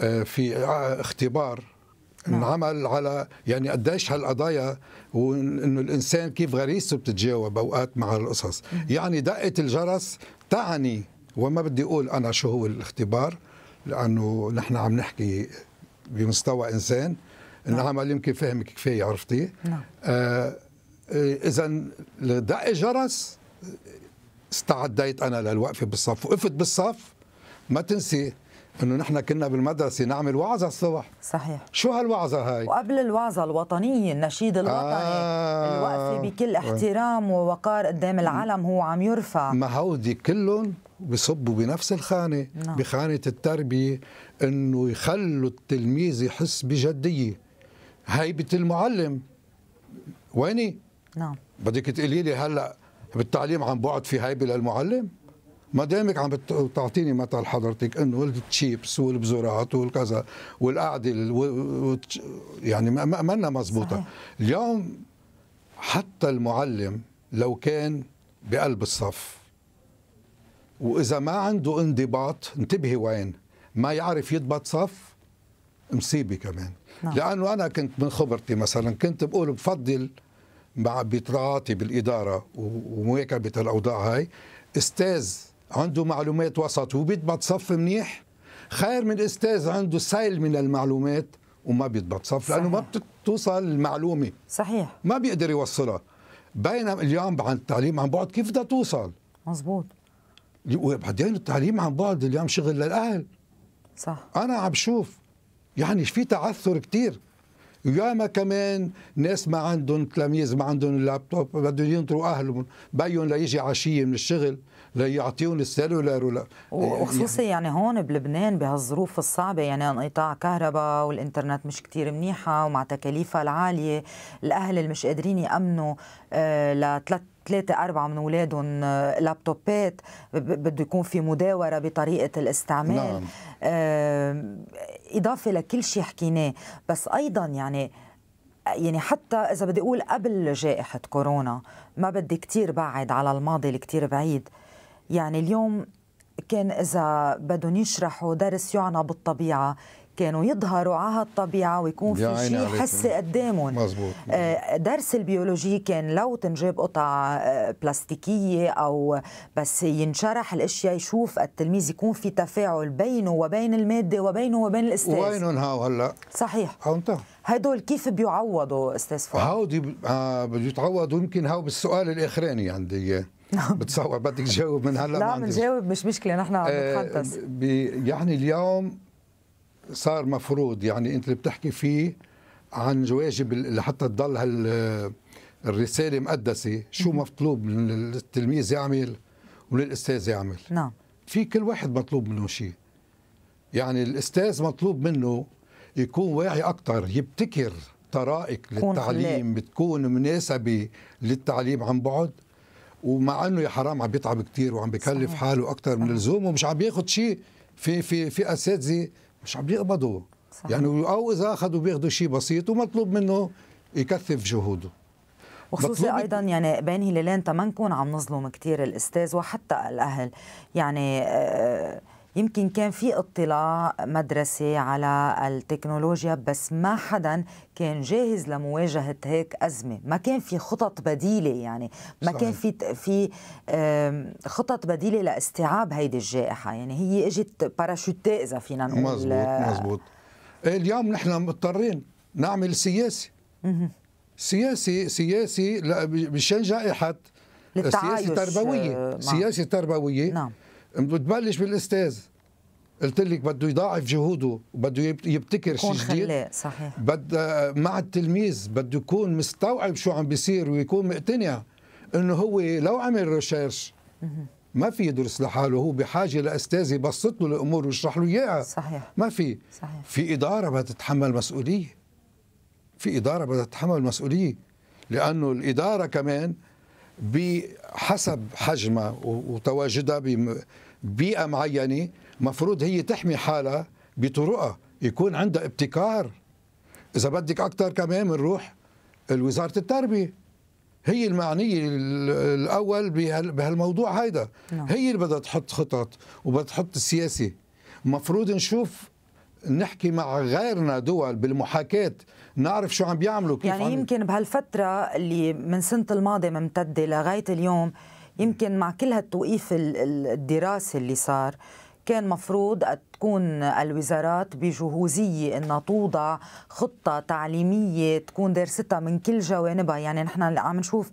[SPEAKER 2] آه، في آه، اختبار نعم. انعمل على يعني قديش هالقضايا وانه الانسان كيف غريزته بتتجاوب اوقات مع القصص يعني دقه الجرس تعني وما بدي اقول انا شو هو الاختبار لانه نحن عم نحكي بمستوى انسان نعم. انعمل يمكن فهمك كفايه عرفتي نعم. آه إيه، اذا دق جرس استعديت انا للوقفه بالصف وقفت بالصف ما تنسي انه نحن كنا بالمدرسه نعمل وعظه الصبح صحيح شو هالوعظه هاي
[SPEAKER 1] وقبل الوعظه الوطنيه النشيد الوطني آه الوقفه بكل احترام ووقار قدام العلم هو عم يرفع ما
[SPEAKER 2] هودي كلهم بصبوا بنفس الخانه نعم. بخانه التربيه انه يخلوا التلميذ يحس بجديه هيبه المعلم ويني نعم بدك تقولي لي هلا بالتعليم عن بعد في هيبه للمعلم ما دامك عم تعطيني مثل حضرتك انه التشيبس والبزورات والكذا والقعده يعني ما منا مضبوطه اليوم حتى المعلم لو كان بقلب الصف واذا ما عنده انضباط انتبهي وين ما يعرف يضبط صف مصيبه كمان نعم. لانه انا كنت من خبرتي مثلا كنت بقول بفضل مع بتعاطي بالاداره ومواكبه الاوضاع هاي استاذ عنده معلومات وسط وبيضبط صف منيح خير من استاذ عنده سيل من المعلومات وما بيضبط صف لانه ما بتوصل المعلومه صحيح ما بيقدر يوصلها بينما اليوم عن التعليم عن بعد كيف بدها توصل مزبوط وبعدين التعليم عن بعد اليوم شغل للاهل صح انا عم بشوف يعني في تعثر كثير ياما كمان ناس ما عندهم تلاميذ ما عندهم لابتوب بدهم ينطروا اهلهم بيهم ليجي عشيه من الشغل ليعطيهم السيلولار ولا وخصوصي
[SPEAKER 1] يعني, يعني هون بلبنان بهالظروف الصعبه يعني انقطاع كهرباء والانترنت مش كتير منيحه ومع تكاليفها العاليه الاهل اللي مش قادرين يامنوا آه، لثلاث ثلاثة أربعة من أولادهم آه، لابتوبات بده يكون في مداورة بطريقة الاستعمال نعم. آه، إضافة لكل شيء حكيناه بس أيضا يعني يعني حتى إذا بدي أقول قبل جائحة كورونا ما بدي كتير بعد على الماضي اللي كتير بعيد يعني اليوم كان إذا بدهم يشرحوا درس يعنى بالطبيعة كانوا يظهروا على الطبيعة ويكون في شيء حسي قدامهم مزبوط. آه، درس البيولوجي كان لو تنجاب قطع آه، بلاستيكية أو بس ينشرح الأشياء يشوف التلميذ يكون في تفاعل بينه وبين المادة وبينه وبين الأستاذ وينهم
[SPEAKER 2] هاو هلا صحيح انتهى هدول كيف بيعوضوا استاذ فؤاد؟ هودي ب... آه، بده يتعوضوا يمكن هاو بالسؤال الاخراني عندي اياه نعم. بتصور بدك تجاوب من هلا لا بنجاوب
[SPEAKER 1] مش مشكله نحن عم نتحدث
[SPEAKER 2] يعني اليوم صار مفروض يعني انت اللي بتحكي فيه عن جواجب لحتى تضل هال الرساله مقدسه شو مطلوب من التلميذ يعمل ومن الاستاذ يعمل نعم في كل واحد مطلوب منه شيء يعني الاستاذ مطلوب منه يكون واعي اكثر يبتكر طرائق للتعليم بتكون مناسبه للتعليم عن بعد ومع انه يا حرام عم بيتعب كثير وعم بكلف صحيح. حاله اكثر من اللزوم ومش عم بياخذ شيء في في في اساتذه مش عم يقبضوا يعني او اذا اخذوا بياخذوا شيء بسيط ومطلوب منه يكثف جهوده
[SPEAKER 1] وخصوصي ايضا يعني بين هلالين تما نكون عم نظلم كثير الاستاذ وحتى الاهل يعني آه يمكن كان في اطلاع مدرسي على التكنولوجيا بس ما حدا كان جاهز لمواجهه هيك ازمه ما كان في خطط بديله يعني ما صحيح. كان في في خطط بديله لاستيعاب هيدي الجائحه يعني هي اجت باراشوتي اذا فينا نقول مزبوط
[SPEAKER 2] مزبوط اليوم نحن مضطرين نعمل سياسه سياسي سياسي مشان جائحه سياسه تربويه آه، سياسه تربويه نعم بتبلش بالاستاذ قلت لك بده يضاعف جهوده وبده يبتكر شيء جديد صحيح بد مع التلميذ بده يكون مستوعب شو عم بيصير ويكون مقتنع انه هو لو عمل ريسيرش ما في يدرس لحاله هو بحاجه لاستاذ يبسط له الامور ويشرح له اياها صحيح ما في صحيح. في اداره بدها تتحمل مسؤوليه في اداره بدها تتحمل مسؤوليه لانه الاداره كمان بحسب حجمها وتواجدها ببيئة معينة مفروض هي تحمي حالها بطرقها يكون عندها ابتكار إذا بدك أكثر كمان بنروح لوزارة التربية هي المعنية الأول بهالموضوع هيدا نعم. هي اللي بدها تحط خطط وبدها تحط السياسة مفروض نشوف نحكي مع غيرنا دول بالمحاكاة نعرف شو عم بيعملوا كيف يعني يمكن بهالفتره
[SPEAKER 1] اللي من سنه الماضيه ممتده لغايه اليوم يمكن مع كل هالتوقيف الدراسي اللي صار كان مفروض تكون الوزارات بجهوزية أنها توضع خطة تعليمية تكون دارستها من كل جوانبها يعني نحن عم نشوف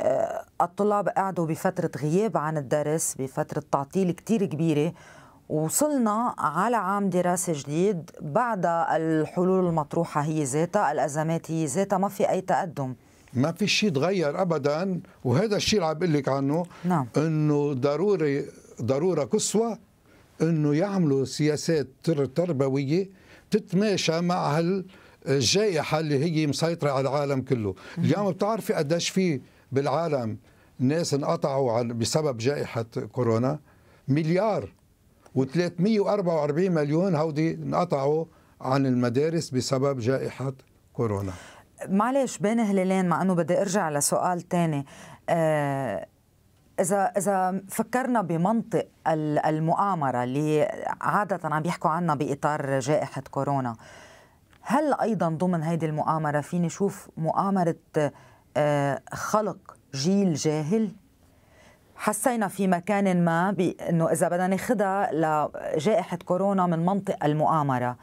[SPEAKER 1] آه، الطلاب قعدوا بفترة غياب عن الدرس بفترة تعطيل كتير كبيرة وصلنا على عام دراسة جديد بعد الحلول المطروحة هي ذاتها الأزمات هي ذاتها ما في أي تقدم
[SPEAKER 2] ما في شيء تغير أبدا وهذا الشيء اللي عم بقول لك عنه نعم. أنه ضروري ضرورة قصوى أنه يعملوا سياسات تربوية تتماشى مع هالجائحة اللي هي مسيطرة على العالم كله اليوم بتعرفي قديش في بالعالم ناس انقطعوا بسبب جائحة كورونا مليار و344 مليون هودي انقطعوا عن المدارس بسبب جائحة كورونا
[SPEAKER 1] معلش بين هلالين مع انه بدي ارجع لسؤال تاني آه إذا إذا فكرنا بمنطق المؤامرة اللي عادة عم بيحكوا عنها بإطار جائحة كورونا هل أيضا ضمن هيدي المؤامرة فيني شوف مؤامرة آه، خلق جيل جاهل؟ حسينا في مكان ما بانه اذا بدنا ناخذها لجائحه كورونا من منطق المؤامره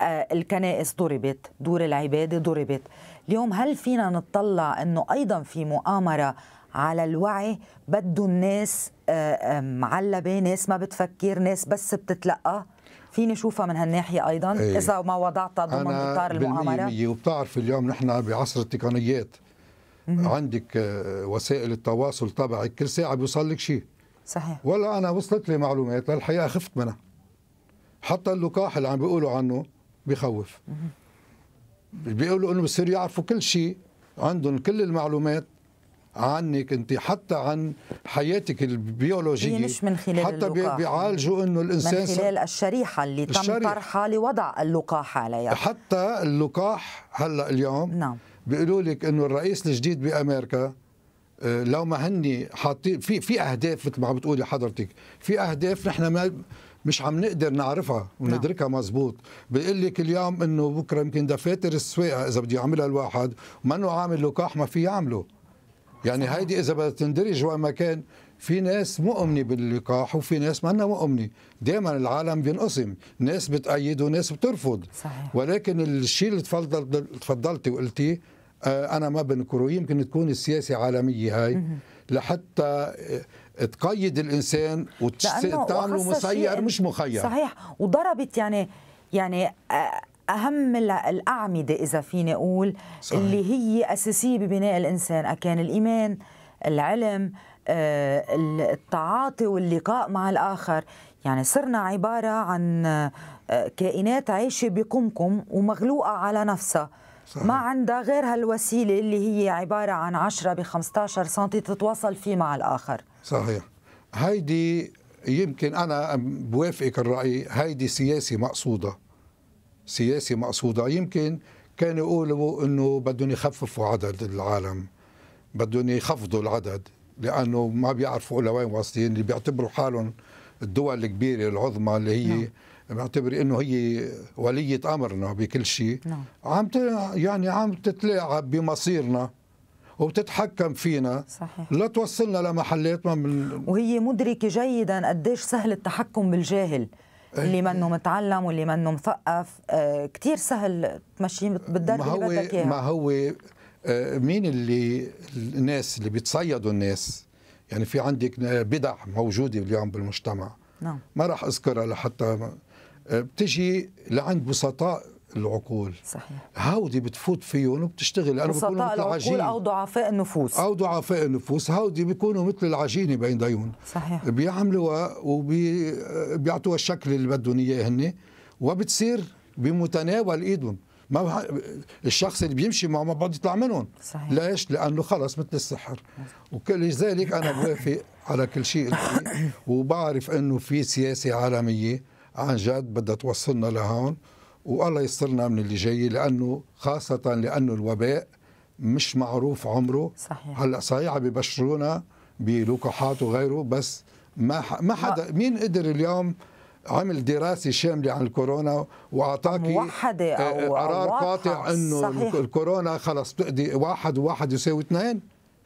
[SPEAKER 1] آه، الكنائس ضربت دور العبادة ضربت اليوم هل فينا نطلع أنه أيضا في مؤامرة على الوعي بده الناس آه، معلبة ناس ما بتفكر ناس بس بتتلقى فيني نشوفها من هالناحية أيضا إيه. إذا ما وضعتها ضمن إطار المؤامرة
[SPEAKER 2] وبتعرف اليوم نحن بعصر التقنيات عندك آه، وسائل التواصل تبعك كل ساعه بيوصل لك شيء صحيح ولا انا وصلت لي معلومات للحقيقه خفت منها حتى اللقاح اللي عم بيقولوا عنه بخوف بيقولوا انه بصير يعرفوا كل شيء عندهم كل المعلومات عنك انت حتى عن حياتك البيولوجيه هي مش من خلال حتى اللقاح. بيعالجوا انه الانسان من خلال
[SPEAKER 1] الشريحه اللي تم طرحها
[SPEAKER 2] لوضع اللقاح عليها حتى اللقاح هلا اليوم نعم بيقولوا لك انه الرئيس الجديد بامريكا آه، لو ما هني حاطين في في اهداف مثل ما عم بتقولي حضرتك في اهداف نحن ما مش عم نقدر نعرفها وندركها نعم. مزبوط بيقول لك اليوم انه بكره يمكن دفاتر السويقه اذا بده يعملها الواحد ما انه عامل لقاح ما في يعمله يعني هيدي اذا بدها تندرج وين ما كان في ناس مؤمنه باللقاح وفي ناس ما مؤمنه دائما العالم بينقسم ناس بتأيد وناس بترفض صحيح. ولكن الشيء اللي تفضلتي وقلتيه آه، انا ما بنكره يمكن تكون السياسه عالميه هاي لحتى آه، تقيد الانسان وتعمله مسير مش مخير صحيح
[SPEAKER 1] وضربت يعني يعني آه، اهم الاعمده اذا فيني اقول صحيح. اللي هي اساسيه ببناء الانسان اكان الايمان العلم التعاطي واللقاء مع الاخر يعني صرنا عباره عن كائنات عايشه بقمكم ومغلوقه على نفسها صحيح. ما عندها غير هالوسيله اللي هي عباره عن 10 ب 15 سم تتواصل فيه مع الاخر
[SPEAKER 2] صحيح هيدي يمكن انا بوافقك الراي هيدي سياسه مقصوده سياسه مقصوده يمكن كانوا يقولوا انه بدهم يخففوا عدد العالم بدهم يخفضوا العدد لانه ما بيعرفوا لوين واصلين اللي بيعتبروا حالهم الدول الكبيره العظمى اللي هي نعم. معتبر انه هي ولية امرنا بكل شيء نعم. عم ت... يعني عم تتلاعب بمصيرنا وبتتحكم فينا صحيح. لا توصلنا لمحلات ما من وهي
[SPEAKER 1] مدركة جيدا قديش سهل التحكم بالجاهل إيه. اللي منه متعلم واللي منه مثقف آه، كثير سهل تمشي بالدرب ما هو اللي آه، بدك ما
[SPEAKER 2] هو مين اللي الناس اللي بيتصيدوا الناس يعني في عندك آه، بدع موجوده اليوم بالمجتمع نعم ما راح اذكرها لحتى آه، بتجي لعند بسطاء العقول صحيح هاودي بتفوت فيهم وبتشتغل لانه بيكونوا مثل العجين او ضعفاء النفوس او ضعفاء النفوس هاودي بيكونوا مثل العجينه بين ديون صحيح بيعملوها وبيعطوها الشكل اللي بدهم اياه هن وبتصير بمتناول ايدهم ما الشخص اللي بيمشي معه ما بده يطلع منهم صحيح ليش؟ لانه خلص مثل السحر ولذلك انا بوافق على كل شيء [coughs] وبعرف انه في سياسه عالميه عن جد بدها توصلنا لهون والله يسترنا من اللي جاي لانه خاصه لانه الوباء مش معروف عمره صحيح هلا صحيح ببشرونا بلقاحات وغيره بس ما ما حدا مين قدر اليوم عمل دراسه شامله عن الكورونا واعطاكي موحده آه، او آه، قرار قاطع انه الكورونا خلص بتقضي واحد وواحد يساوي اثنين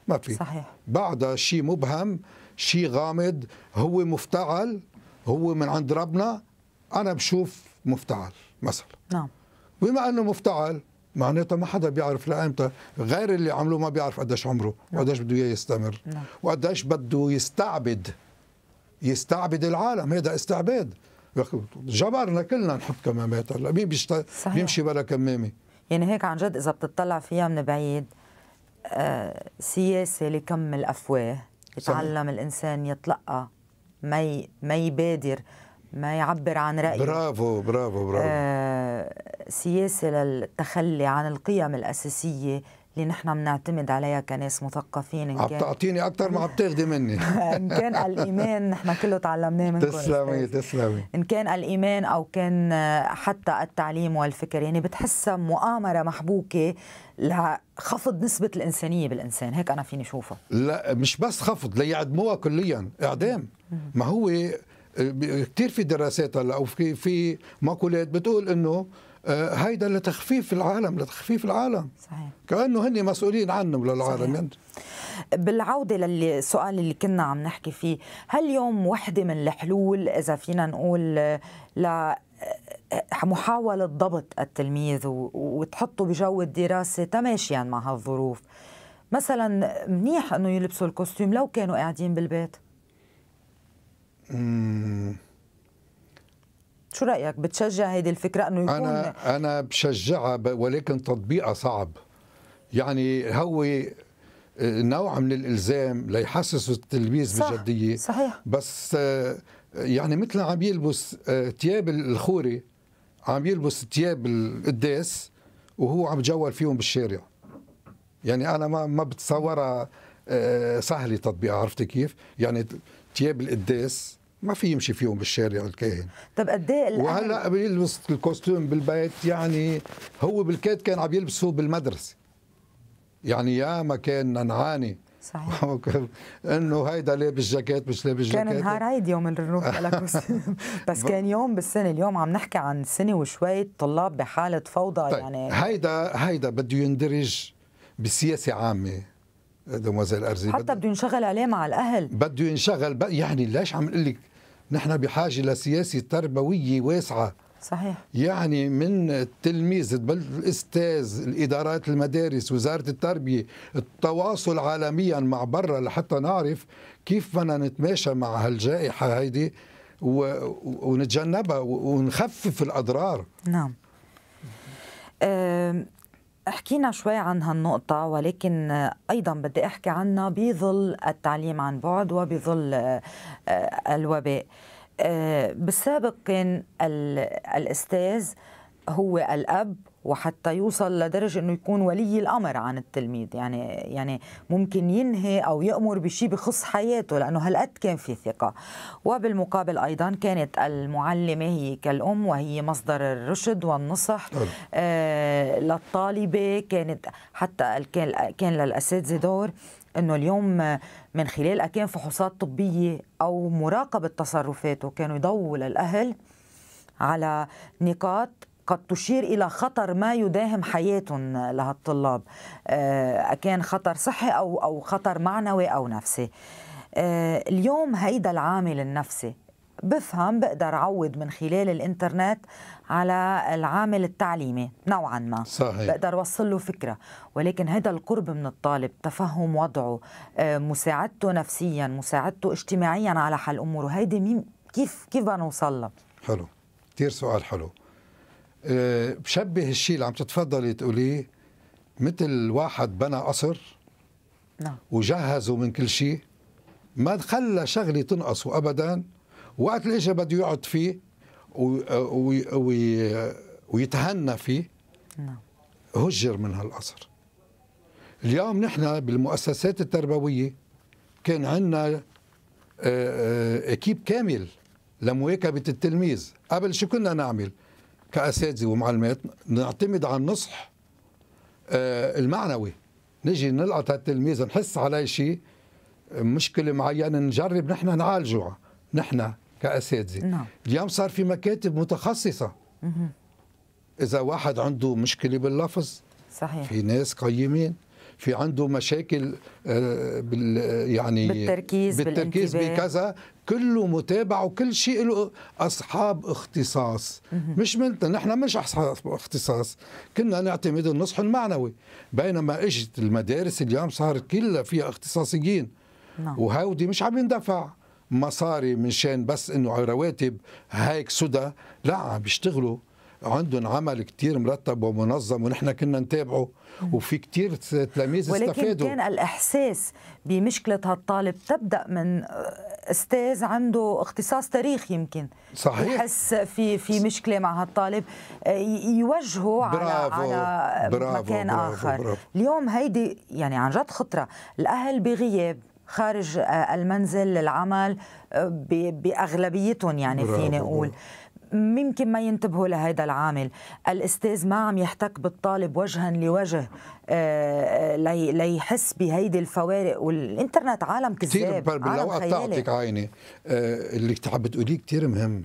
[SPEAKER 2] ما في صحيح بعدها شيء مبهم شيء غامض هو مفتعل هو من عند ربنا انا بشوف مفتعل مثلا نعم بما انه مفتعل معناتها ما حدا بيعرف لامتى غير اللي عملوه ما بيعرف قديش عمره نعم. وقديش بده اياه يستمر نعم. وقديش بده يستعبد يستعبد العالم هذا استعباد جبرنا كلنا نحط كمامات هلا مين بيشت... بيمشي بلا كمامه
[SPEAKER 1] يعني هيك عن جد اذا بتطلع فيها من بعيد آه سياسه لكم الافواه يتعلم صحيح. الانسان يتلقى ما ي... ما يبادر ما يعبر عن رأيه برافو
[SPEAKER 2] برافو برافو
[SPEAKER 1] آه سياسة للتخلي عن القيم الأساسية اللي نحن بنعتمد عليها كناس مثقفين إن عم
[SPEAKER 2] تعطيني اكثر ما عم تاخذي مني [laughs] ان كان الايمان
[SPEAKER 1] نحن كله تعلمناه من تسلمي تسلمي ان كان الايمان او كان حتى التعليم والفكر يعني بتحسها مؤامره محبوكه لخفض نسبه الانسانيه بالانسان هيك انا فيني شوفها
[SPEAKER 2] لا مش بس خفض ليعدموها كليا اعدام ما هو كثير في دراسات هلا او في في مقولات بتقول انه آه، هيدا لتخفيف العالم لتخفيف العالم صحيح كانه هن مسؤولين
[SPEAKER 1] عنهم للعالم صحيح. يعني. بالعوده للسؤال اللي كنا عم نحكي فيه هل اليوم وحده من الحلول اذا فينا نقول ل آه، محاولة ضبط التلميذ وتحطه بجو الدراسة تماشيا مع هالظروف مثلا منيح أنه يلبسوا الكوستيم لو كانوا قاعدين بالبيت
[SPEAKER 2] مم.
[SPEAKER 1] شو رايك بتشجع هيدي الفكره انه
[SPEAKER 2] يكون انا انا بشجعها ولكن تطبيقها صعب يعني هو آه، نوع من الالزام ليحسسوا التلميذ بجديه صحيح بس آه، يعني مثل عم يلبس آه، ثياب الخوري عم يلبس ثياب القداس وهو عم يتجول فيهم بالشارع يعني انا ما ما بتصورها سهله تطبيقها عرفتي كيف يعني ثياب القداس ما في يمشي فيهم بالشارع الكاهن طب قد ايه وهلا بيلبس الكوستوم بالبيت يعني هو بالكاد كان عم يلبسه بالمدرسه يعني يا ما كان نعاني صحيح [laughs] انه هيدا لابس جاكيت مش لابس جاكيت كان نهار
[SPEAKER 1] عيد يوم [laughs] على بس كان يوم بالسنه اليوم عم نحكي عن سنه وشوي طلاب بحاله فوضى طيب. يعني
[SPEAKER 2] هيدا هيدا بده يندرج بسياسه عامه دموزيل ارزي حتى بده ينشغل عليه مع الاهل بده ينشغل ب... يعني ليش عم اقول لك نحن بحاجه لسياسه تربويه واسعه صحيح يعني من التلميذ الاستاذ الادارات المدارس وزاره التربيه التواصل عالميا مع برا لحتى نعرف كيف بدنا نتماشى مع هالجائحه هيدي و... ونتجنبها ونخفف الاضرار
[SPEAKER 1] نعم أه... حكينا شوي عن هالنقطة ولكن أيضا بدي أحكي عنها بظل التعليم عن بعد وبظل آه، آه، الوباء آه، بالسابق كان الأستاذ هو الأب وحتى يوصل لدرجه انه يكون ولي الامر عن التلميذ يعني يعني ممكن ينهي او يامر بشيء بخص حياته لانه هالقد كان في ثقه وبالمقابل ايضا كانت المعلمه هي كالام وهي مصدر الرشد والنصح آه للطالبه كانت حتى كان للاساتذه دور انه اليوم من خلال اكان فحوصات طبيه او مراقبه تصرفاته كانوا يضووا للاهل على نقاط قد تشير إلى خطر ما يداهم حياة لهالطلاب آه، كان خطر صحي أو أو خطر معنوي أو نفسي آه، اليوم هيدا العامل النفسي بفهم بقدر عوض من خلال الانترنت على العامل التعليمي نوعا ما صحيح. بقدر وصل له فكرة ولكن هذا القرب من الطالب تفهم وضعه آه، مساعدته نفسيا مساعدته اجتماعيا على حل أموره هيدي كيف كيف بنوصل
[SPEAKER 2] حلو كثير سؤال حلو آه، بشبه الشيء اللي عم تتفضلي تقوليه مثل واحد بنى قصر نعم وجهزه من كل شيء ما خلى شغله تنقصه ابدا وقت اللي اجى بده يقعد فيه ويتهنى فيه نعم هجر من هالقصر اليوم نحن بالمؤسسات التربويه كان عندنا آه، آه، اكيب كامل لمواكبه التلميذ قبل شو كنا نعمل؟ كأساتذة ومعلمات نعتمد على النصح آه، المعنوي نجي نلقط التلميذ نحس عليه شيء مشكله معينه نجرب نحن نعالجها نحن كاساتذه نعم. اليوم صار في مكاتب متخصصه اذا واحد عنده مشكله باللفظ صحيح في ناس قيمين في عنده مشاكل آه، بال يعني بالتركيز بالتركيز بكذا كله متابع وكل شيء له اصحاب اختصاص مش منا نحن مش اصحاب اختصاص كنا نعتمد النصح المعنوي بينما اجت المدارس اليوم صارت كلها فيها اختصاصيين نعم. وهودي مش عم يندفع مصاري من شان بس انه رواتب هيك سدى لا عم بيشتغلوا عندهم عمل كتير مرتب ومنظم ونحن كنا نتابعه وفي كتير تلاميذ ولكن استفادوا ولكن كان
[SPEAKER 1] الإحساس بمشكلة هالطالب تبدأ من أستاذ عنده اختصاص تاريخ يمكن صحيح يحس في في مشكلة مع هالطالب آه، يوجهه على على برافو مكان برافو آخر برافو اليوم هيدي يعني عن جد خطرة الأهل بغياب خارج آه، المنزل للعمل آه، باغلبيتهم يعني فيني اقول ممكن ما ينتبهوا لهذا العامل الأستاذ ما عم يحتك بالطالب وجها لوجه آه، آه، ليحس بهيدي الفوارق والإنترنت عالم كذاب عالم خيالي تعطيك
[SPEAKER 2] عيني آه، اللي عم بتقوليه كثير مهم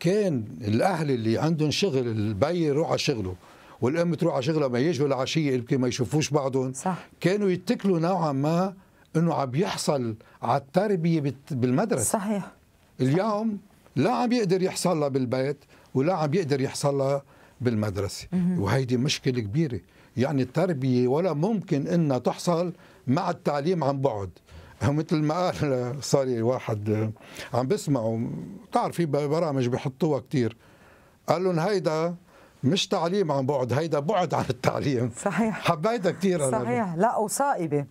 [SPEAKER 2] كان الأهل اللي عندهم شغل البي يروح على شغله والام تروح على شغلها ما يجوا العشيه يمكن ما يشوفوش بعضهم صح. كانوا يتكلوا نوعا ما انه عم يحصل على التربيه بالمدرسه صحيح اليوم لا عم يقدر يحصل لها بالبيت ولا عم يقدر يحصل لها بالمدرسة وهيدي مشكلة كبيرة يعني التربية ولا ممكن أنها تحصل مع التعليم عن بعد مثل ما قال صار واحد عم بسمعه تعرف في برامج بحطوها كثير قال لهم هيدا مش تعليم عن بعد هيدا بعد عن التعليم صحيح حبيتها كثير صحيح لا وصائبه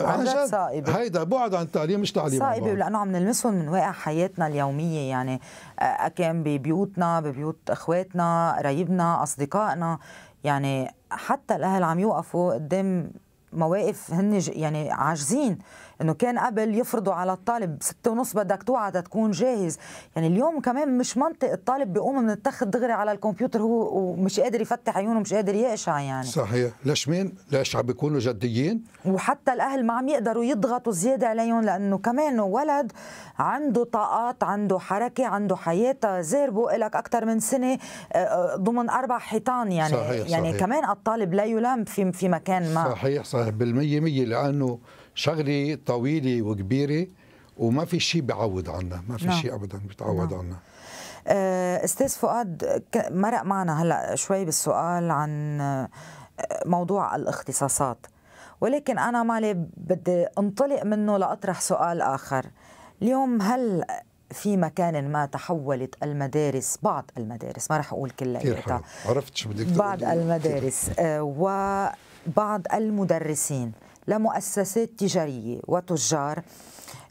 [SPEAKER 2] عشان صائبة هيدا بعد عن التعليم مش تعليم صائبة
[SPEAKER 1] لأنه عم نلمسهم من واقع حياتنا اليومية يعني أكان آه، آه، ببيوتنا ببيوت إخواتنا قرايبنا أصدقائنا يعني حتى الأهل عم يوقفوا قدام مواقف هن يعني عاجزين انه كان قبل يفرضوا على الطالب ستة ونص بدك توعى تكون جاهز يعني اليوم كمان مش منطق الطالب بيقوم من التخت دغري على الكمبيوتر هو ومش قادر يفتح عيونه مش قادر يقشع يعني
[SPEAKER 2] صحيح ليش مين ليش عم بيكونوا جديين
[SPEAKER 1] وحتى الاهل ما عم يقدروا يضغطوا زياده عليهم لانه كمان ولد عنده طاقات عنده حركه عنده حياه زيربو لك اكثر من سنه آه، آه، ضمن اربع حيطان يعني صحيح يعني صحيح. كمان الطالب لا يلام في في مكان ما
[SPEAKER 2] صحيح صحيح بالمية مية لانه شغله طويله وكبيره وما في شيء بيعوض عنها ما في نعم. شيء ابدا بتعوض نعم. عنا
[SPEAKER 1] آه، استاذ فؤاد مرق معنا هلا شوي بالسؤال عن آه، موضوع الاختصاصات ولكن انا مالي بدي انطلق منه لاطرح سؤال اخر اليوم هل في مكان ما تحولت المدارس بعض المدارس ما رح اقول كلها
[SPEAKER 2] عرفت شو بدك بعض المدارس
[SPEAKER 1] آه، وبعض المدرسين لمؤسسات تجارية وتجار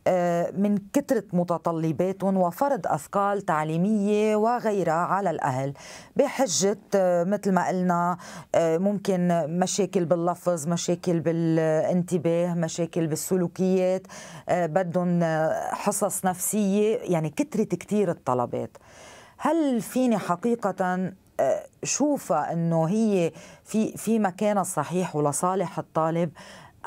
[SPEAKER 1] آه، من كثرة متطلباتهم وفرض أثقال تعليمية وغيرها على الأهل بحجة آه، مثل ما قلنا آه، ممكن مشاكل باللفظ مشاكل بالانتباه مشاكل بالسلوكيات بدهم حصص نفسية يعني كثرة كثير الطلبات هل فيني حقيقة شوفها انه هي في في مكانها الصحيح ولصالح الطالب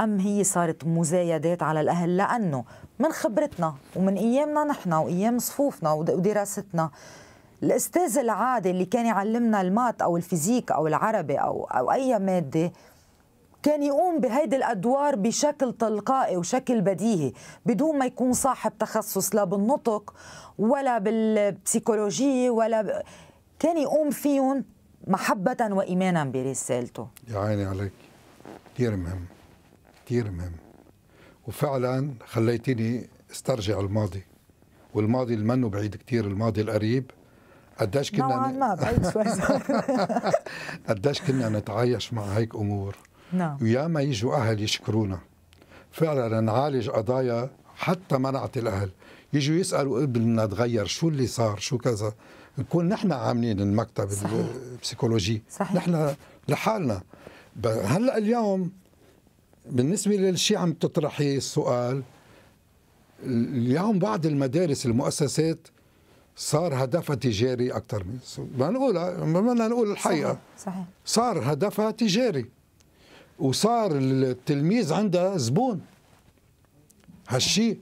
[SPEAKER 1] أم هي صارت مزايدات على الأهل لأنه من خبرتنا ومن أيامنا نحن وأيام صفوفنا ودراستنا الأستاذ العادي اللي كان يعلمنا المات أو الفيزيك أو العربي أو, أو أي مادة كان يقوم بهيدي الادوار بشكل تلقائي وشكل بديهي بدون ما يكون صاحب تخصص لا بالنطق ولا بالبسيكولوجيه ولا ب... كان يقوم فيهم محبه وايمانا برسالته
[SPEAKER 2] يا عيني عليك كثير مهم كثير مهم وفعلا خليتني استرجع الماضي والماضي اللي منه بعيد كثير الماضي القريب قديش كنا نوعا ما بعيد شوي [laughs] [laughs] قديش كنا نتعايش مع هيك امور نعم ويا ما يجوا اهل يشكرونا فعلا نعالج قضايا حتى منعت الاهل يجوا يسالوا ابننا تغير شو اللي صار شو كذا نكون نحن عاملين المكتب البسيكولوجي صحيح. نحن لحالنا هلا اليوم بالنسبة للشيء عم تطرحي السؤال اليوم بعض المدارس المؤسسات صار هدفها تجاري أكثر من ما نقول ما بدنا نقول الحقيقة صحيح. صحيح. صار هدفها تجاري وصار التلميذ عنده زبون هالشيء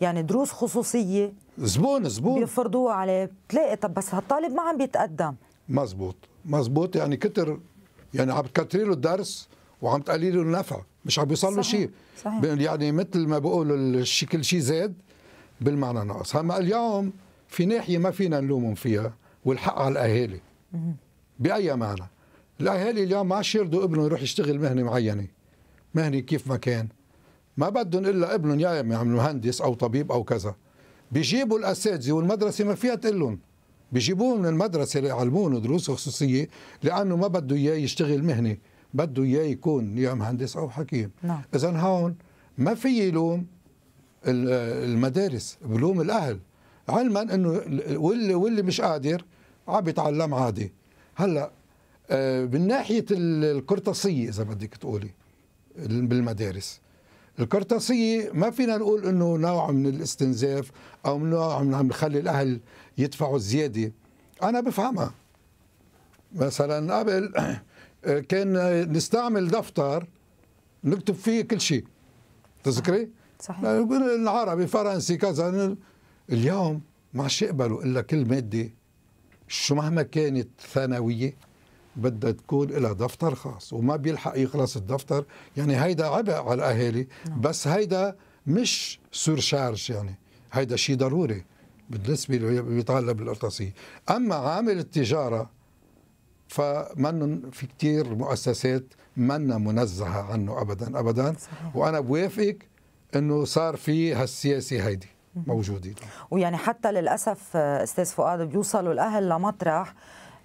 [SPEAKER 2] يعني دروس خصوصية زبون زبون بيفرضوها عليه بتلاقي طب بس هالطالب ما عم بيتقدم مزبوط مزبوط يعني كتر يعني عم تكتري له الدرس وعم تقليله النفع مش عم بيوصل له شيء يعني مثل ما بقولوا الشكل شيء زاد بالمعنى نقص هما اليوم في ناحيه ما فينا نلومهم فيها والحق على الاهالي باي معنى الاهالي اليوم ما شردوا يرضوا ابنهم يروح يشتغل مهنه معينه مهنه كيف ما كان ما بدهم الا ابنهم يا يعني يعمل مهندس او طبيب او كذا بيجيبوا الاساتذه والمدرسه ما فيها تقول لهم بيجيبوهم من المدرسه ليعلموهم دروس خصوصيه لانه ما بده اياه يشتغل مهنه بده اياه يكون يا مهندس او حكيم نعم. اذا هون ما في يلوم المدارس بلوم الاهل علما انه واللي واللي مش قادر عم بيتعلم عادي هلا آه، من ناحيه القرطاسيه اذا بدك تقولي بالمدارس القرطاسيه ما فينا نقول انه نوع من الاستنزاف او نوع من عم نخلي الاهل يدفعوا الزياده انا بفهمها مثلا قبل كان نستعمل دفتر نكتب فيه كل شيء تذكري؟ صحيح يعني العربي فرنسي كذا اليوم ما عادش يقبلوا الا كل ماده شو مهما كانت ثانويه بدها تكون لها دفتر خاص وما بيلحق يخلص الدفتر يعني هيدا عبء على الاهالي نعم. بس هيدا مش سورشارج يعني هيدا شيء ضروري بالنسبه اللي بيتعلم الارتصي اما عامل التجاره فمن في كتير مؤسسات منا منزهة عنه أبدا أبدا صحيح. وأنا بوافقك أنه صار في هالسياسة هيدي موجودين
[SPEAKER 1] ويعني حتى للأسف أستاذ فؤاد بيوصلوا الأهل لمطرح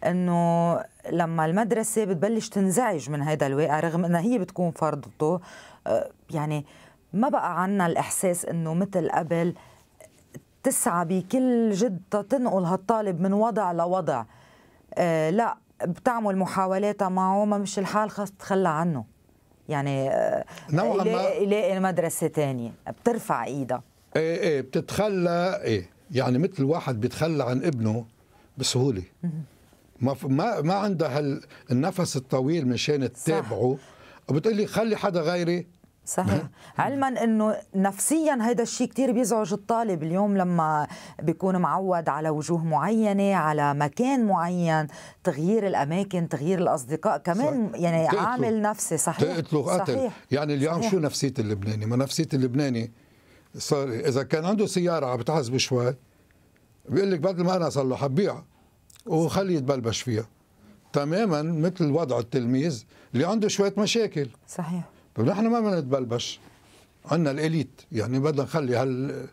[SPEAKER 1] انه لما المدرسه بتبلش تنزعج من هذا الواقع رغم انها هي بتكون فرضته آه، يعني ما بقى عنا الاحساس انه مثل قبل تسعى بكل جد تنقل هالطالب من وضع لوضع آه لا بتعمل محاولاتها معه ما مش الحال خاص تتخلى عنه يعني آه، نوعا ما يلاقي مدرسه ثانيه بترفع ايدها
[SPEAKER 2] ايه ايه بتتخلى ايه يعني مثل واحد بيتخلى عن ابنه بسهوله ما ما ما عندها النفس الطويل مشان تتابعه وبتقول لي خلي حدا غيري
[SPEAKER 1] صحيح نعم. علما انه نفسيا هذا الشيء كثير بيزعج الطالب اليوم لما بيكون معود على وجوه معينه على مكان معين تغيير الاماكن تغيير الاصدقاء كمان صحيح. يعني تقتلو. عامل نفسي صحيح صحيح قتل صحيح. يعني اليوم صحيح. شو
[SPEAKER 2] نفسيه اللبناني ما نفسيه اللبناني صار اذا كان عنده سياره عم بتعذب شوي بيقول لك بدل ما انا اصلحها ببيعها وخليه يتبلبش فيها تماما مثل وضع التلميذ اللي عنده شويه مشاكل صحيح طيب، نحن ما بدنا نتبلبش عندنا الاليت يعني بدنا نخلي هال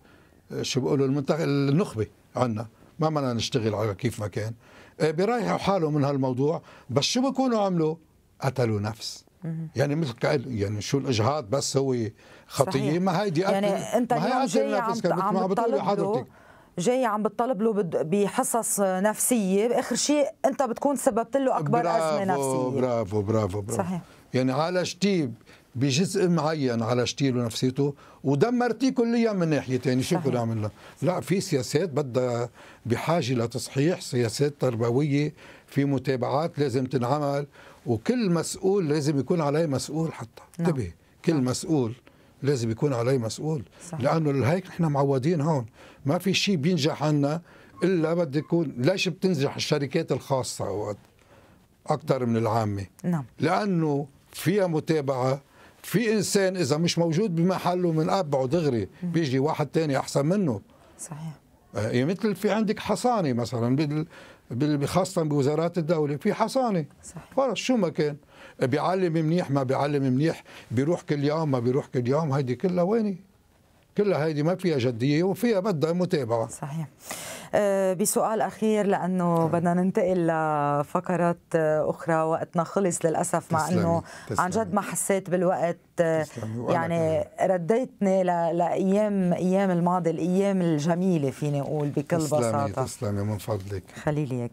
[SPEAKER 2] شو بيقولوا المنتخب النخبه عندنا ما بدنا نشتغل على كيف ما كان آه، بيريحوا حالهم من هالموضوع بس شو بكونوا عملوا؟ قتلوا نفس يعني مثل كأل يعني شو الاجهاض بس هو خطيه ما هيدي يعني انت ما هي جاي عم, عم, عم بتطلب
[SPEAKER 1] جاي عم بتطلب له بحصص نفسيه باخر شيء انت بتكون سببت له اكبر برافو ازمه نفسيه برافو
[SPEAKER 2] برافو برافو صحيح يعني عالجتيه بجزء معين على شتيل ونفسيته ودمرتيه كليا من ناحيه ثانيه شو بدنا نعمل لا في سياسات بدها بحاجه لتصحيح سياسات تربويه في متابعات لازم تنعمل وكل مسؤول لازم يكون عليه مسؤول حتى نعم. انتبه كل نعم. مسؤول لازم يكون عليه مسؤول صح. لانه لهيك نحن معودين هون ما في شيء بينجح عنا الا بده يكون ليش بتنجح الشركات الخاصه اكثر من العامه نعم لانه فيها متابعه في انسان اذا مش موجود بمحله من ابعه دغري بيجي واحد تاني احسن منه صحيح يعني مثل في عندك حصانه مثلا بال خاصة بوزارات الدولة في حصانة خلص شو ما كان بيعلم منيح ما بيعلم منيح بيروح كل يوم ما بيروح كل يوم هيدي كلها ويني كلها هيدي ما فيها جدية وفيها بدها متابعة صحيح
[SPEAKER 1] آه، بسؤال اخير لانه بدنا ننتقل لفقرات آه، اخرى وقتنا خلص للاسف مع انه عن جد ما حسيت بالوقت آه، يعني رديتني لايام ايام الماضي الايام الجميله فيني اقول بكل بساطه
[SPEAKER 2] تسلمي من فضلك
[SPEAKER 1] خليلي هيك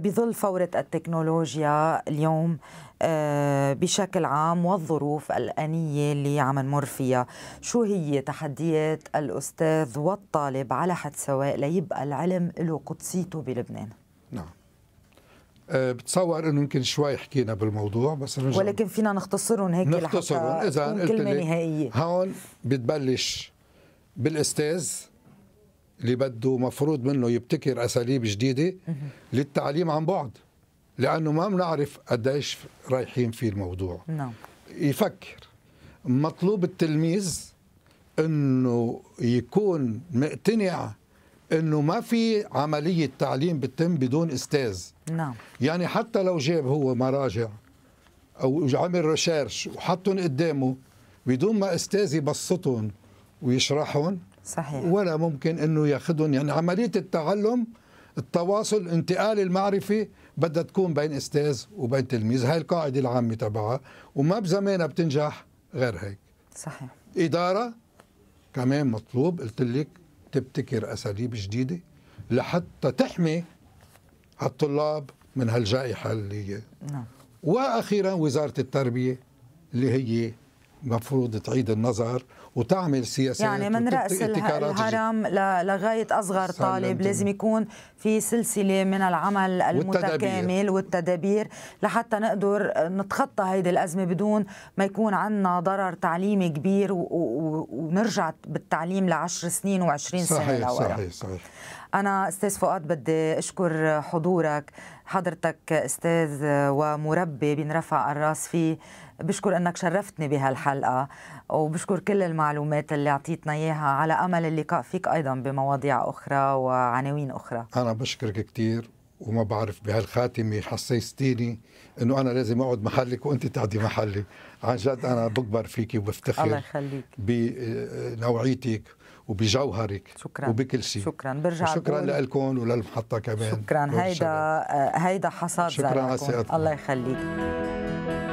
[SPEAKER 1] بظل فوره التكنولوجيا اليوم آه، بشكل عام والظروف الآنية اللي عم نمر فيها شو هي تحديات الأستاذ والطالب على حد سواء ليبقى العلم له قدسيته بلبنان نعم
[SPEAKER 2] آه، بتصور انه يمكن شوي حكينا بالموضوع بس نرجع
[SPEAKER 1] ولكن فينا نختصرهم هيك نختصرهم اذا كلمه
[SPEAKER 2] نهائيه هون بتبلش بالاستاذ اللي بده مفروض منه يبتكر اساليب جديده للتعليم عن بعد لانه ما بنعرف قديش رايحين في الموضوع نعم يفكر مطلوب التلميذ انه يكون مقتنع انه ما في عمليه تعليم بتتم بدون استاذ نعم يعني حتى لو جاب هو مراجع او عمل ريسيرش وحطهم قدامه بدون ما استاذ يبسطهم ويشرحهم صحيح ولا ممكن انه ياخذهم يعني عمليه التعلم التواصل انتقال المعرفه بدها تكون بين استاذ وبين تلميذ هاي القاعده العامه تبعها وما بزمانها بتنجح غير هيك صحيح اداره كمان مطلوب قلت لك تبتكر اساليب جديده لحتى تحمي الطلاب من هالجائحه اللي نعم واخيرا وزاره التربيه اللي هي مفروض تعيد النظر وتعمل سياسات يعني من راس الهرم
[SPEAKER 1] لغايه اصغر طالب لازم يكون في سلسله من العمل المتكامل والتدابير, والتدابير لحتى نقدر نتخطى هيدي الازمه بدون ما يكون عندنا ضرر تعليمي كبير ونرجع بالتعليم لعشر سنين و20 سنه لورا صحيح صحيح صحيح أنا أستاذ فؤاد بدي أشكر حضورك حضرتك أستاذ ومربي بنرفع الراس فيه بشكر أنك شرفتني بهالحلقة وبشكر كل المعلومات اللي اعطيتنا اياها على امل اللقاء فيك ايضا بمواضيع اخرى وعناوين اخرى
[SPEAKER 2] انا بشكرك كثير وما بعرف بهالخاتمه حسستيني انه انا لازم اقعد محلك وانت تقعدي محلي عن جد انا بكبر فيكي وبفتخر الله يخليك بنوعيتك وبجوهرك شكرا وبكل شيء شكرا برجع شكرا لكم وللمحطه كمان شكرا هيدا
[SPEAKER 1] هيدا حصاد شكرا على الله يخليك